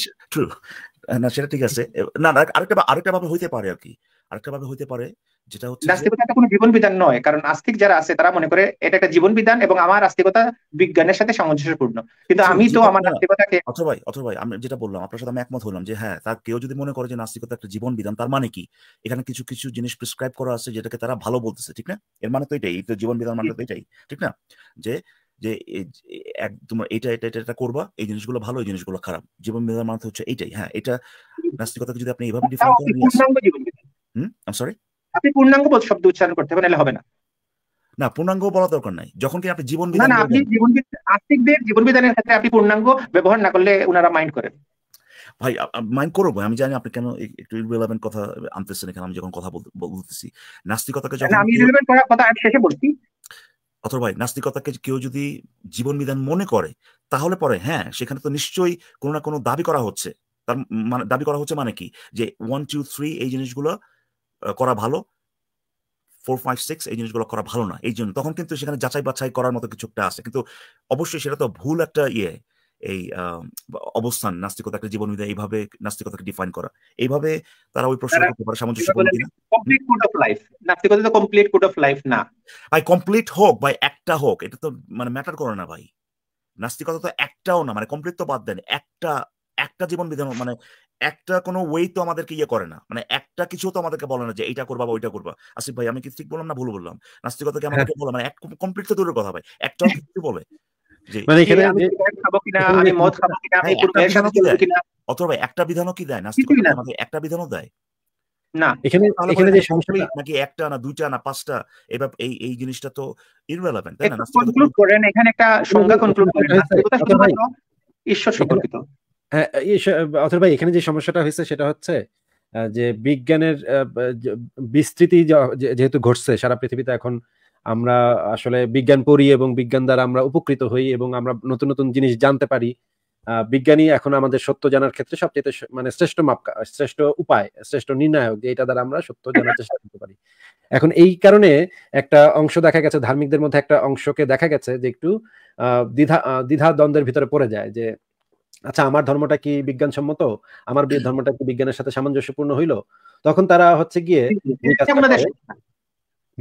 না সেটা ঠিক আছে না আরেকটা আরেকটা ভাবে হইতে পারে আর কি আরেকটা ভাবে হইতে পারে যেটা হচ্ছে নাস্তিকতা একটা কোনো জীবন বিধান নয় কারণ আস্তিক যারা আছে তারা মনে করে এটা একটা জীবন বিধান এবং আমার আস্তিকতা বিজ্ঞানের সাথে সামঞ্জস্যপূর্ণ কিন্তু আমি তো আমার আচ্ছা, নাস্তিকতাকে অথবা অথবা আমি যেটা বললাম আপনার সাথে আমি একমত হলাম যে হ্যাঁ তার কেউ যদি মনে করে যে নাস্তিকতা একটা জীবন বিধান তার মানে কি এখানে কিছু কিছু জিনিস প্রেসক্রাইব করা আছে যেটাকে তারা ভালো বলতেছে ঠিক না এর মানে তো এটাই এই তো জীবন বিধান মানে তো এটাই ঠিক না যে যে এক তোমার এটা এটা এটা এটা করবা এই জিনিসগুলো ভালো এই জিনিসগুলো খারাপ জীবন বিধান মানে হচ্ছে এটাই হ্যাঁ এটা নাস্তিকতাকে যদি আপনি এভাবে ডিফাইন করেন হুম সরি আপনি পূর্ণাঙ্গ শব্দ উচ্চারণ করতে হবে না না পূর্ণাঙ্গ বলা দরকার নাই যখন আপনি জীবন বিধান না আপনি জীবন জীবন বিধানের ক্ষেত্রে আপনি পূর্ণাঙ্গ ব্যবহার না করলে মাইন্ড করেন ভাই মাইন্ড আমি জানি আপনি কেন একটু ইরেলেভেন্ট কথা আনতেছেন এখানে আমি যখন কথা বলতেছি নাস্তিকতাকে যখন আমি ইরেলেভেন্ট কথা শেষে বলছি অথবা ভাই নাস্তিকতাকে কেউ যদি জীবন বিধান মনে করে তাহলে পরে হ্যাঁ সেখানে তো নিশ্চয়ই কোনো না কোনো দাবি করা হচ্ছে তার মানে দাবি করা হচ্ছে মানে কি যে ওয়ান টু থ্রি এই জিনিসগুলো করা ভালো ফোর ফাইভ সিক্স এই জিনিসগুলো করা ভালো না এই জন্য তখন কিন্তু সেখানে যাচাই বাছাই করার মতো কিছু একটা আছে কিন্তু অবশ্যই সেটা তো ভুল একটা ইয়ে এই অবস্থান নাস্তিকতা একটা জীবন বিধায় এইভাবে নাস্তিকতাকে ডিফাইন করা এইভাবে তারা ওই প্রশ্ন করতে পারে সামঞ্জস্য কমপ্লিট কোড অফ লাইফ নাস্তিকতা তো কমপ্লিট কোড অফ লাইফ না ভাই কমপ্লিট হোক ভাই একটা হোক এটা তো মানে ম্যাটার করে না ভাই নাস্তিকতা তো একটাও না মানে কমপ্লিট তো বাদ দেন একটা একটা জীবন বিধান মানে একটা কোনো ওয়ে তো আমাদেরকে ইয়ে করে না মানে একটা কিছু তো আমাদেরকে বলে না যে এটা করবা বা ওইটা করবা আসিফ ভাই আমি কি ঠিক বললাম না ভুল বললাম কি হ্যাঁ। আমাদেরকে বলে মানে কমপ্লিট তো দূরের কথা ভাই একটা কিছু বলে মানে একটা বিধানও কি দেয় নাস্তিকতা একটা বিধানও দেয় না এখানে এখানে যে নাকি একটা না দুইটা না পাঁচটা এবার এই এই জিনিসটা তো তাই না কনক্লুড করেন এখানে একটা সংজ্ঞা কনক্লুড হ্যাঁ, করেন হ্যাঁ, ঈশ্বর সম্পর্কিত হ্যাঁ, ইয়ে, ভাই এখানে যে সমস্যাটা হয়েছে সেটা হচ্ছে যে বিজ্ঞানের বিস্তৃতি যেহেতু ঘটছে সারা পৃথিবীতে এখন আমরা আসলে বিজ্ঞান পড়ি এবং বিজ্ঞান দ্বারা আমরা উপকৃত হই এবং আমরা নতুন নতুন জিনিস জানতে পারি বিজ্ঞানী এখন আমাদের সত্য জানার ক্ষেত্রে সবচেয়ে মানে শ্রেষ্ঠ মাপ শ্রেষ্ঠ উপায় শ্রেষ্ঠ নির্ণায়ক এটা দ্বারা আমরা সত্য জানার চেষ্টা করতে পারি এখন এই কারণে একটা অংশ দেখা গেছে ধার্মিকদের মধ্যে একটা অংশকে দেখা গেছে যে একটু দ্বিধা দ্বিধা দ্বন্দ্বের ভিতরে পড়ে যায় যে আচ্ছা আমার ধর্মটা কি বিজ্ঞানসম্মত আমার ধর্মটা কি বিজ্ঞানের সাথে সামঞ্জস্যপূর্ণ হইলো তখন তারা হচ্ছে গিয়ে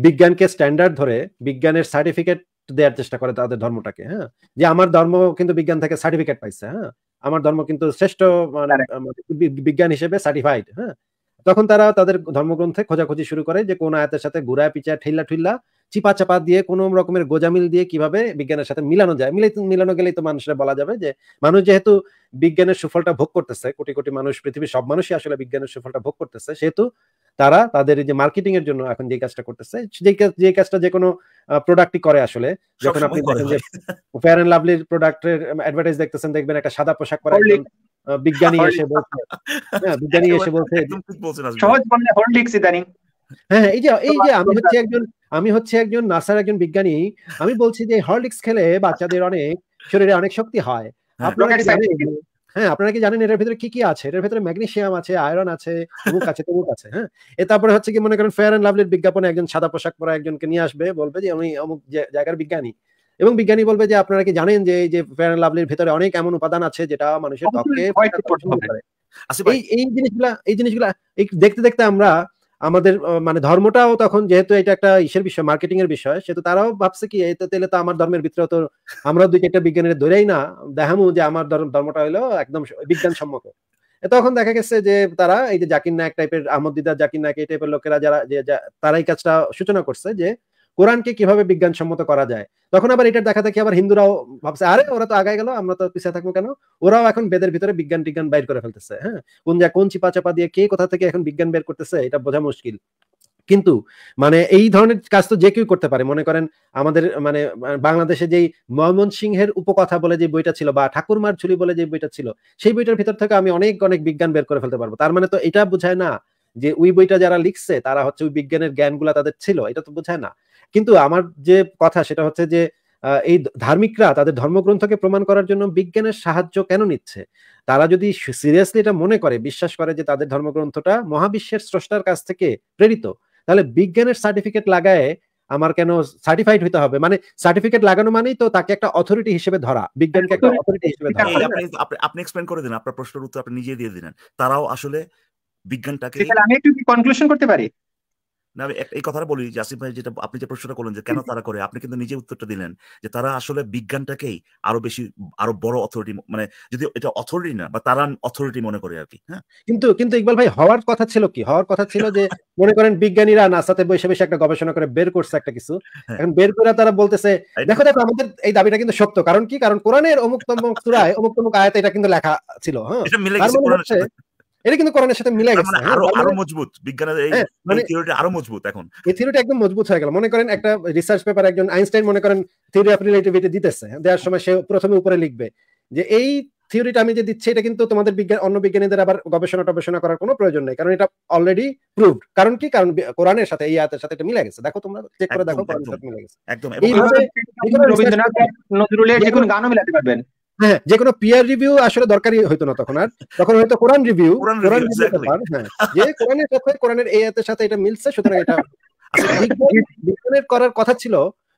বিজ্ঞানকে স্ট্যান্ডার্ড ধরে বিজ্ঞানের সার্টিফিকেট দেওয়ার চেষ্টা করে তাদের ধর্মটাকে হ্যাঁ যে আমার ধর্ম কিন্তু বিজ্ঞান থেকে সার্টিফিকেট পাইছে হ্যাঁ আমার ধর্ম কিন্তু শ্রেষ্ঠ মানে বিজ্ঞান হিসেবে সার্টিফাইড হ্যাঁ তখন তারা তাদের ধর্মগ্রন্থে খোঁজাখুঁজি শুরু করে যে কোন আয়াতের সাথে ঘুরা পিচা ঠেল্লা ঠিল্লা চিপা চাপা দিয়ে কোন রকমের গোজামিল দিয়ে কিভাবে বিজ্ঞানের সাথে মিলানো যায় মিলে মিলানো গেলেই তো মানুষের বলা যাবে যে মানুষ যেহেতু বিজ্ঞানের সুফলটা ভোগ করতেছে কোটি কোটি মানুষ পৃথিবীর সব মানুষই আসলে বিজ্ঞানের সুফলটা ভোগ করতেছে সেহেতু তারা তাদের যে মার্কেটিং এর জন্য এখন যে কাজটা করতেছে যে কাজটা যে কোনো প্রোডাক্টই করে আসলে যখন আপনি দেখেন যে ফেয়ার এন্ড লাভলির প্রোডাক্টের অ্যাডভার্টাইজ দেখতেছেন দেখবেন একটা সাদা পোশাক পরে বিজ্ঞানী এসে বলছে হ্যাঁ বিজ্ঞানী এসে বলছে সহজ হরলিক্স ইদানিং হ্যাঁ, হ্যাঁ এই যে এই যে আমি হচ্ছে একজন আমি হচ্ছে একজন নাসার একজন বিজ্ঞানী আমি বলছি যে হরলিক্স খেলে বাচ্চাদের অনেক শরীরে অনেক শক্তি হয় হ্যাঁ। আপনারা কি জানেন হ্যাঁ আপনারা কি জানেন এটার ভিতরে কি কি আছে এটার ভিতরে ম্যাগনেশিয়াম আছে আয়রন আছে অমুক আছে তমুক আছে হ্যাঁ এ তারপরে হচ্ছে কি মনে করেন ফেয়ার অ্যান্ড লাভলির বিজ্ঞাপনে একজন সাদা পোশাক পরা একজনকে নিয়ে আসবে বলবে যে আমি অমুক জায়গার বিজ্ঞানী এবং বিজ্ঞানী বলবে যে আপনারা কি জানেন যে এই যে ফেয়ার এন্ড লাভলির ভেতরে অনেক এমন উপাদান আছে যেটা মানুষের ত্বককে এই এই জিনিসগুলা এই জিনিসগুলা দেখতে দেখতে আমরা আমাদের মানে ধর্মটাও তখন যেহেতু এটা একটা ইসের বিষয় মার্কেটিং এর বিষয় সেহেতু তারাও ভাবছে কি এতে তেলে তো আমার ধর্মের ভিতরে তো আমরা দুই একটা বিজ্ঞানের ধরেই না দেখামু যে আমার ধর্মটা হলো একদম বিজ্ঞান সম্মত তখন দেখা গেছে যে তারা এই যে জাকির নায়ক টাইপের আহমদ দিদার জাকির নায়ক এই টাইপের লোকেরা যারা যে তারাই কাজটা সূচনা করছে যে কোরআনকে কিভাবে বিজ্ঞানসম্মত করা যায় তখন আবার এটার দেখা দেখি আবার হিন্দুরাও ভাবছে আরে ওরা তো আগায় গেল আমরা তো পিছিয়ে থাকবো কেন ওরাও এখন বেদের ভিতরে বিজ্ঞান টিজ্ঞান বাইর করে ফেলতেছে হ্যাঁ কোন যা কোন চিপা চাপা দিয়ে কে কোথা থেকে এখন বিজ্ঞান বের করতেছে এটা বোঝা মুশকিল কিন্তু মানে এই ধরনের কাজ তো যে কেউ করতে পারে মনে করেন আমাদের মানে বাংলাদেশে যেই ময়মন সিংহের উপকথা বলে যে বইটা ছিল বা ঠাকুরমার ঝুলি বলে যে বইটা ছিল সেই বইটার ভিতর থেকে আমি অনেক অনেক বিজ্ঞান বের করে ফেলতে পারবো তার মানে তো এটা বোঝায় না যে ওই বইটা যারা লিখছে তারা হচ্ছে ওই বিজ্ঞানের জ্ঞানগুলা তাদের ছিল এটা তো বোঝায় না কিন্তু আমার যে কথা সেটা হচ্ছে যে এই ধার্মিকরা তাদের ধর্মগ্রন্থকে প্রমাণ করার জন্য বিজ্ঞানের সাহায্য কেন নিচ্ছে তারা যদি সিরিয়াসলি এটা মনে করে বিশ্বাস করে যে তাদের ধর্মগ্রন্থটা মহাবিশ্বের স্রষ্টার কাছ থেকে প্রেরিত তাহলে বিজ্ঞানের সার্টিফিকেট লাগায় আমার কেন সার্টিফাইড হতে হবে মানে সার্টিফিকেট লাগানো মানেই তো তাকে একটা অথরিটি হিসেবে ধরা বিজ্ঞানকে একটা অথরিটি হিসেবে ধরা আপনি এক্সপ্লেন করে দিন আপনার প্রশ্নের উত্তর আপনি নিজে দিয়ে দিলেন তারাও আসলে বিজ্ঞানটাকে আমি একটু কনক্লুশন করতে পারি না এই কথাটা বলি জাসিম ভাই যেটা আপনি যে প্রশ্নটা করলেন যে কেন তারা করে আপনি কিন্তু নিজে উত্তরটা দিলেন যে তারা আসলে বিজ্ঞানটাকেই আরো বেশি আরো বড় অথরিটি মানে যদি এটা অথরিটি না বা তারা অথরিটি মনে করে আর কি হ্যাঁ কিন্তু কিন্তু ইকবাল ভাই হওয়ার কথা ছিল কি হওয়ার কথা ছিল যে মনে করেন বিজ্ঞানীরা নাসাতে বসে বসে একটা গবেষণা করে বের করছে একটা কিছু হ্যাঁ। এখন বের করে তারা বলতেছে দেখো দেখো আমাদের এই দাবিটা কিন্তু সত্য কারণ কি কারণ কোরআনের অমুক তমুক সূরায় অমুক তমুক আয়াতে এটা কিন্তু লেখা ছিল হ্যাঁ এটা মিলে গেছে মানে কোরআনের সাথে এটা কিন্তু কোরআনের সাথে মিলে গেছে মানে হ্যাঁ, আরো আরো মানে- মজবুত বিজ্ঞানের এই থিওরিটা হ্যাঁ, মানে- আরো মজবুত এখন এই থিওরিটা একদম মজবুত হয়ে গেল মনে করেন একটা রিসার্চ পেপার একজন আইনস্টাইন মনে করেন থিওরি অফ রিলেটিভিটি দিতেছে দেওয়ার সময় সে প্রথমে উপরে লিখবে যে এই থিওরিটা আমি যে দিচ্ছি এটা কিন্তু তোমাদের বিজ্ঞান অন্য বিজ্ঞানীদের আবার গবেষণা টবেষণা করার কোনো প্রয়োজন নেই কারণ এটা অলরেডি প্রুভড কারণ কি কারণ কোরআনের সাথে এই আয়াতের সাথে এটা মিলে গেছে দেখো তোমরা চেক করে দেখো কোরআনের সাথে মিলে গেছে একদম রবীন্দ্রনাথ নজরুলের যে কোনো গানও মিলাতে পারবেন যে কোনো পিয়ার রিভিউ আসলে দরকারই হইতো না তখন আর তখন হয়তো কোরআন রিভিউ কোরআন হ্যাঁ। যে কোরআনের পক্ষে কোরআনের এই আয়াতের সাথে এটা মিলছে সুতরাং এটা আচ্ছা, বিজ্ঞানের করার কথা ছিল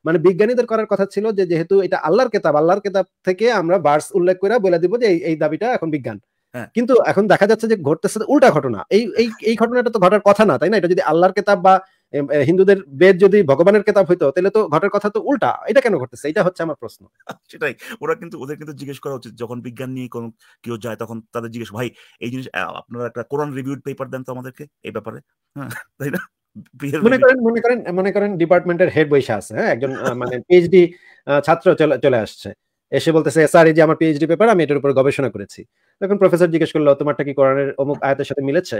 মানে বিজ্ঞানীদের করার কথা ছিল যে যেহেতু এটা আল্লাহর কেতাব আল্লাহর কেতাব থেকে আমরা বার্স উল্লেখ করে বলে দিব যে এই দাবিটা এখন বিজ্ঞান হ্যাঁ। কিন্তু এখন দেখা যাচ্ছে যে ঘটতেছে উল্টা ঘটনা এই এই ঘটনাটা তো ঘটার কথা না তাই না এটা যদি আল্লাহর কেতাব বা হিন্দুদের বেদ যদি ভগবানের কেতাব হইতো তাহলে তো ঘটার কথা তো উল্টা এটা কেন ঘটতেছে এটা হচ্ছে আমার প্রশ্ন সেটাই ওরা কিন্তু ওদের কিন্তু জিজ্ঞেস করা উচিত যখন বিজ্ঞান নিয়ে কোনো কেউ যায় তখন তাদের জিজ্ঞেস ভাই এই জিনিস আপনারা একটা কোরআন রিভিউড পেপার দেন তো আমাদেরকে এই ব্যাপারে হ্যাঁ তাই না মনে করেন মনে করেন মনে করেন ডিপার্টমেন্টের হেড বৈশা আছে হ্যাঁ একজন মানে পিএইচডি ছাত্র চলে আসছে এসে বলতেছে স্যার এই যে আমার পিএইচডি পেপার আমি এটার উপর গবেষণা করেছি তখন প্রফেসর জিজ্ঞেস করলো তোমারটা কি কোরআনের অমুক আয়াতের সাথে মিলেছে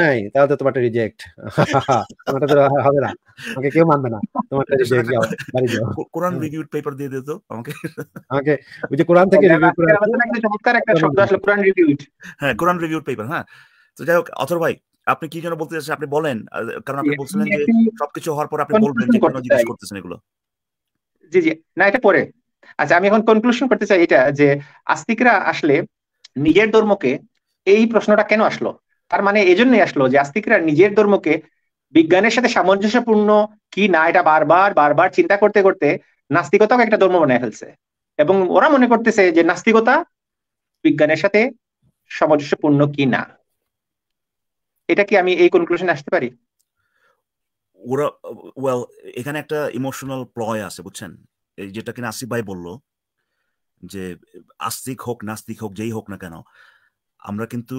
নাই তাহলে তো তোমারটা রিজেক্ট তোমারটা তো হবে না আমাকে কেউ মানবে না তোমারটা রিজেক্ট যাও বাড়ি যাও কোরআন রিভিউ পেপার দিয়ে তো আমাকে আমাকে ওই যে কোরআন থেকে রিভিউ করে চমৎকার একটা শব্দ আসলে কোরআন রিভিউ হ্যাঁ কোরআন রিভিউ পেপার হ্যাঁ তো যাই হোক অথর ভাই আপনি কি যেন বলতে চাচ্ছেন আপনি বলেন কারণ আপনি বলছিলেন যে সবকিছু হওয়ার পর আপনি বলবেন যে কোন জিজ্ঞেস করতেছেন এগুলো জি জি না এটা পরে আচ্ছা আমি এখন কনক্লুশন করতে চাই এটা যে আস্তিকরা আসলে নিজের ধর্মকে এই প্রশ্নটা কেন আসলো তার মানে এই জন্যই আসলো যে আস্তিকরা নিজের ধর্মকে বিজ্ঞানের সাথে সামঞ্জস্যপূর্ণ কি না এটা বারবার বারবার চিন্তা করতে করতে নাস্তিকতাকে একটা ধর্ম বানিয়ে ফেলছে এবং ওরা মনে করতেছে যে নাস্তিকতা বিজ্ঞানের সাথে সামঞ্জস্যপূর্ণ কি না এটা কি আমি এই কনক্লুশনে আসতে পারি ওরা ওয়েল এখানে একটা ইমোশনাল প্লয় আছে বুঝছেন এই যেটা কিনা আসিফ ভাই বললো যে আস্তিক হোক নাস্তিক হোক যেই হোক না কেন আমরা কিন্তু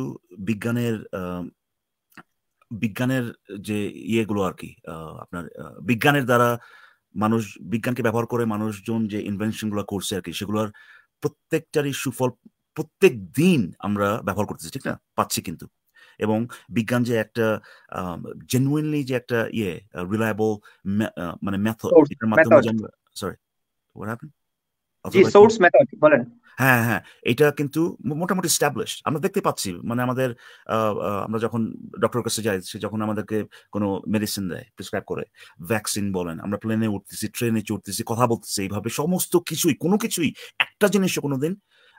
বিজ্ঞানের বিজ্ঞানের যে ইয়েগুলো আর কি আপনার বিজ্ঞানের দ্বারা মানুষ বিজ্ঞানকে ব্যবহার করে মানুষজন যে ইনভেনশনগুলো করছে আর কি সেগুলোর প্রত্যেকটারই সুফল প্রত্যেক দিন আমরা ব্যবহার করতেছি ঠিক না পাচ্ছি কিন্তু এবং বিজ্ঞান যে একটা জেনুইনলি যে একটা ইয়ে রিলায়েবল মানে মেথড সরি হোয়াট হ্যাপেন হ্যাঁ হ্যাঁ এটা কিন্তু মোটামুটি স্ট্যাবলিশ আমরা দেখতে পাচ্ছি মানে আমাদের আমরা যখন ডক্টর কাছে যাই সে যখন আমাদেরকে কোনো মেডিসিন দেয় প্রেসক্রাইব করে ভ্যাকসিন বলেন আমরা প্লেনে উঠতেছি ট্রেনে চড়তেছি কথা বলতেছি এইভাবে সমস্ত কিছুই কোনো কিছুই একটা জিনিস কোনো দিন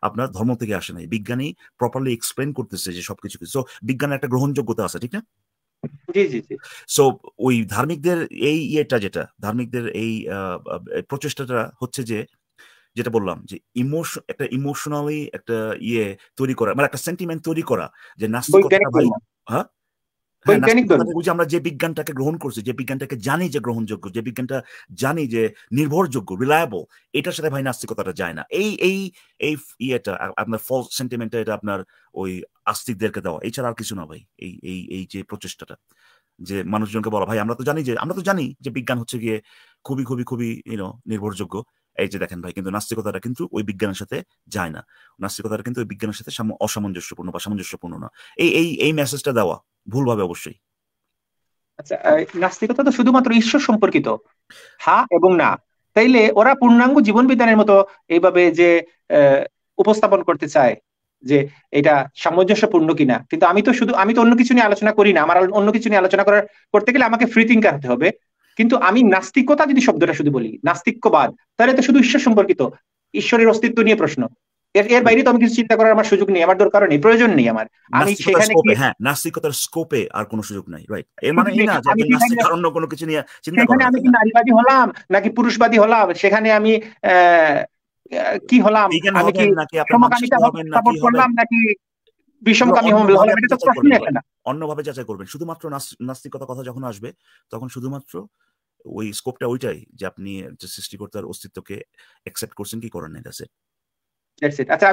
আপনার ধর্ম থেকে আসে নাই বিজ্ঞানী প্রপারলি এক্সপ্লেন করতেছে যে সবকিছু সো বিজ্ঞানের একটা গ্রহণযোগ্যতা আছে ঠিক না জি জি জি সো ওই ধার্মিকদের এই ইয়েটা যেটা ধার্মিকদের এই প্রচেষ্টাটা হচ্ছে যে যেটা বললাম যে ইমোশন একটা ইমোশনালি একটা ইয়ে তৈরি করা মানে একটা সেন্টিমেন্ট তৈরি করা যে নাস্তিকতা ভাই হ্যাঁ, হ্যাঁ আমরা যে বিজ্ঞানটাকে গ্রহণ করছি যে বিজ্ঞানটাকে জানি যে গ্রহণযোগ্য যে বিজ্ঞানটা জানি যে নির্ভরযোগ্য রিলায়েবল এটার সাথে ভাই নাস্তিকতাটা যায় না এই এই এই ইয়েটা আপনার ফলস সেন্টিমেন্টটা এটা আপনার ওই আস্তিকদেরকে দেওয়া এছাড়া আর কিছু না ভাই এই এই এই যে প্রচেষ্টাটা যে মানুষজনকে বলা ভাই আমরা তো জানি যে আমরা তো জানি যে বিজ্ঞান হচ্ছে গিয়ে খুবই খুবই খুবই ইউনো নির্ভরযোগ্য এই যে দেখেন ভাই কিন্তু নাস্তিকতাটা কিন্তু ওই বিজ্ঞানের সাথে যায় না নাস্তিকতাটা কিন্তু ওই বিজ্ঞানের সাথে অসামঞ্জস্যপূর্ণ বা সামঞ্জস্যপূর্ণ না এই এই এই মেসেজটা দেওয়া ভুলভাবে অবশ্যই আচ্ছা, নাস্তিকতা তো শুধুমাত্র ঈশ্বর সম্পর্কিত হা এবং না তাইলে ওরা পূর্ণাঙ্গ জীবন মতো এইভাবে যে উপস্থাপন করতে চায় যে এটা সামঞ্জস্যপূর্ণ কিনা কিন্তু আমি তো শুধু আমি তো অন্য কিছু নিয়ে আলোচনা করি না আমার অন্য কিছু নিয়ে আলোচনা করার করতে গেলে আমাকে ফ্রি থিঙ্কার হতে হবে কিন্তু আমি নাস্তিকতা যদি শব্দটা শুধু বলি নাস্তিক্যবাদ তাহলে তো শুধু ঈশ্বর সম্পর্কিত ঈশ্বরের অস্তিত্ব নিয়ে প্রশ্ন এর এর বাইরে তো আমি কিছু চিন্তা করার আমার সুযোগ নেই আমার দরকার নেই প্রয়োজন নেই আমার আমি সেখানে হ্যাঁ নাস্তিকতার স্কোপে আর কোনো সুযোগ নাই রাইট এর মানে এই না যে আমি নাস্তিক অন্য কোনো কিছু নিয়ে চিন্তা করি আমি কি নারীবাদী হলাম নাকি পুরুষবাদী হলাম সেখানে আমি কি হলাম আমি কি নাকি করলাম নাকি অন্যভাবে যাচাই করবেন শুধুমাত্র নাস্তিকতা কথা যখন আসবে তখন শুধুমাত্র ওই স্কোপটা ওইটাই যে আপনি সৃষ্টিকর্তার অস্তিত্বকে অ্যাকসেপ্ট করছেন কি করেন না আচ্ছা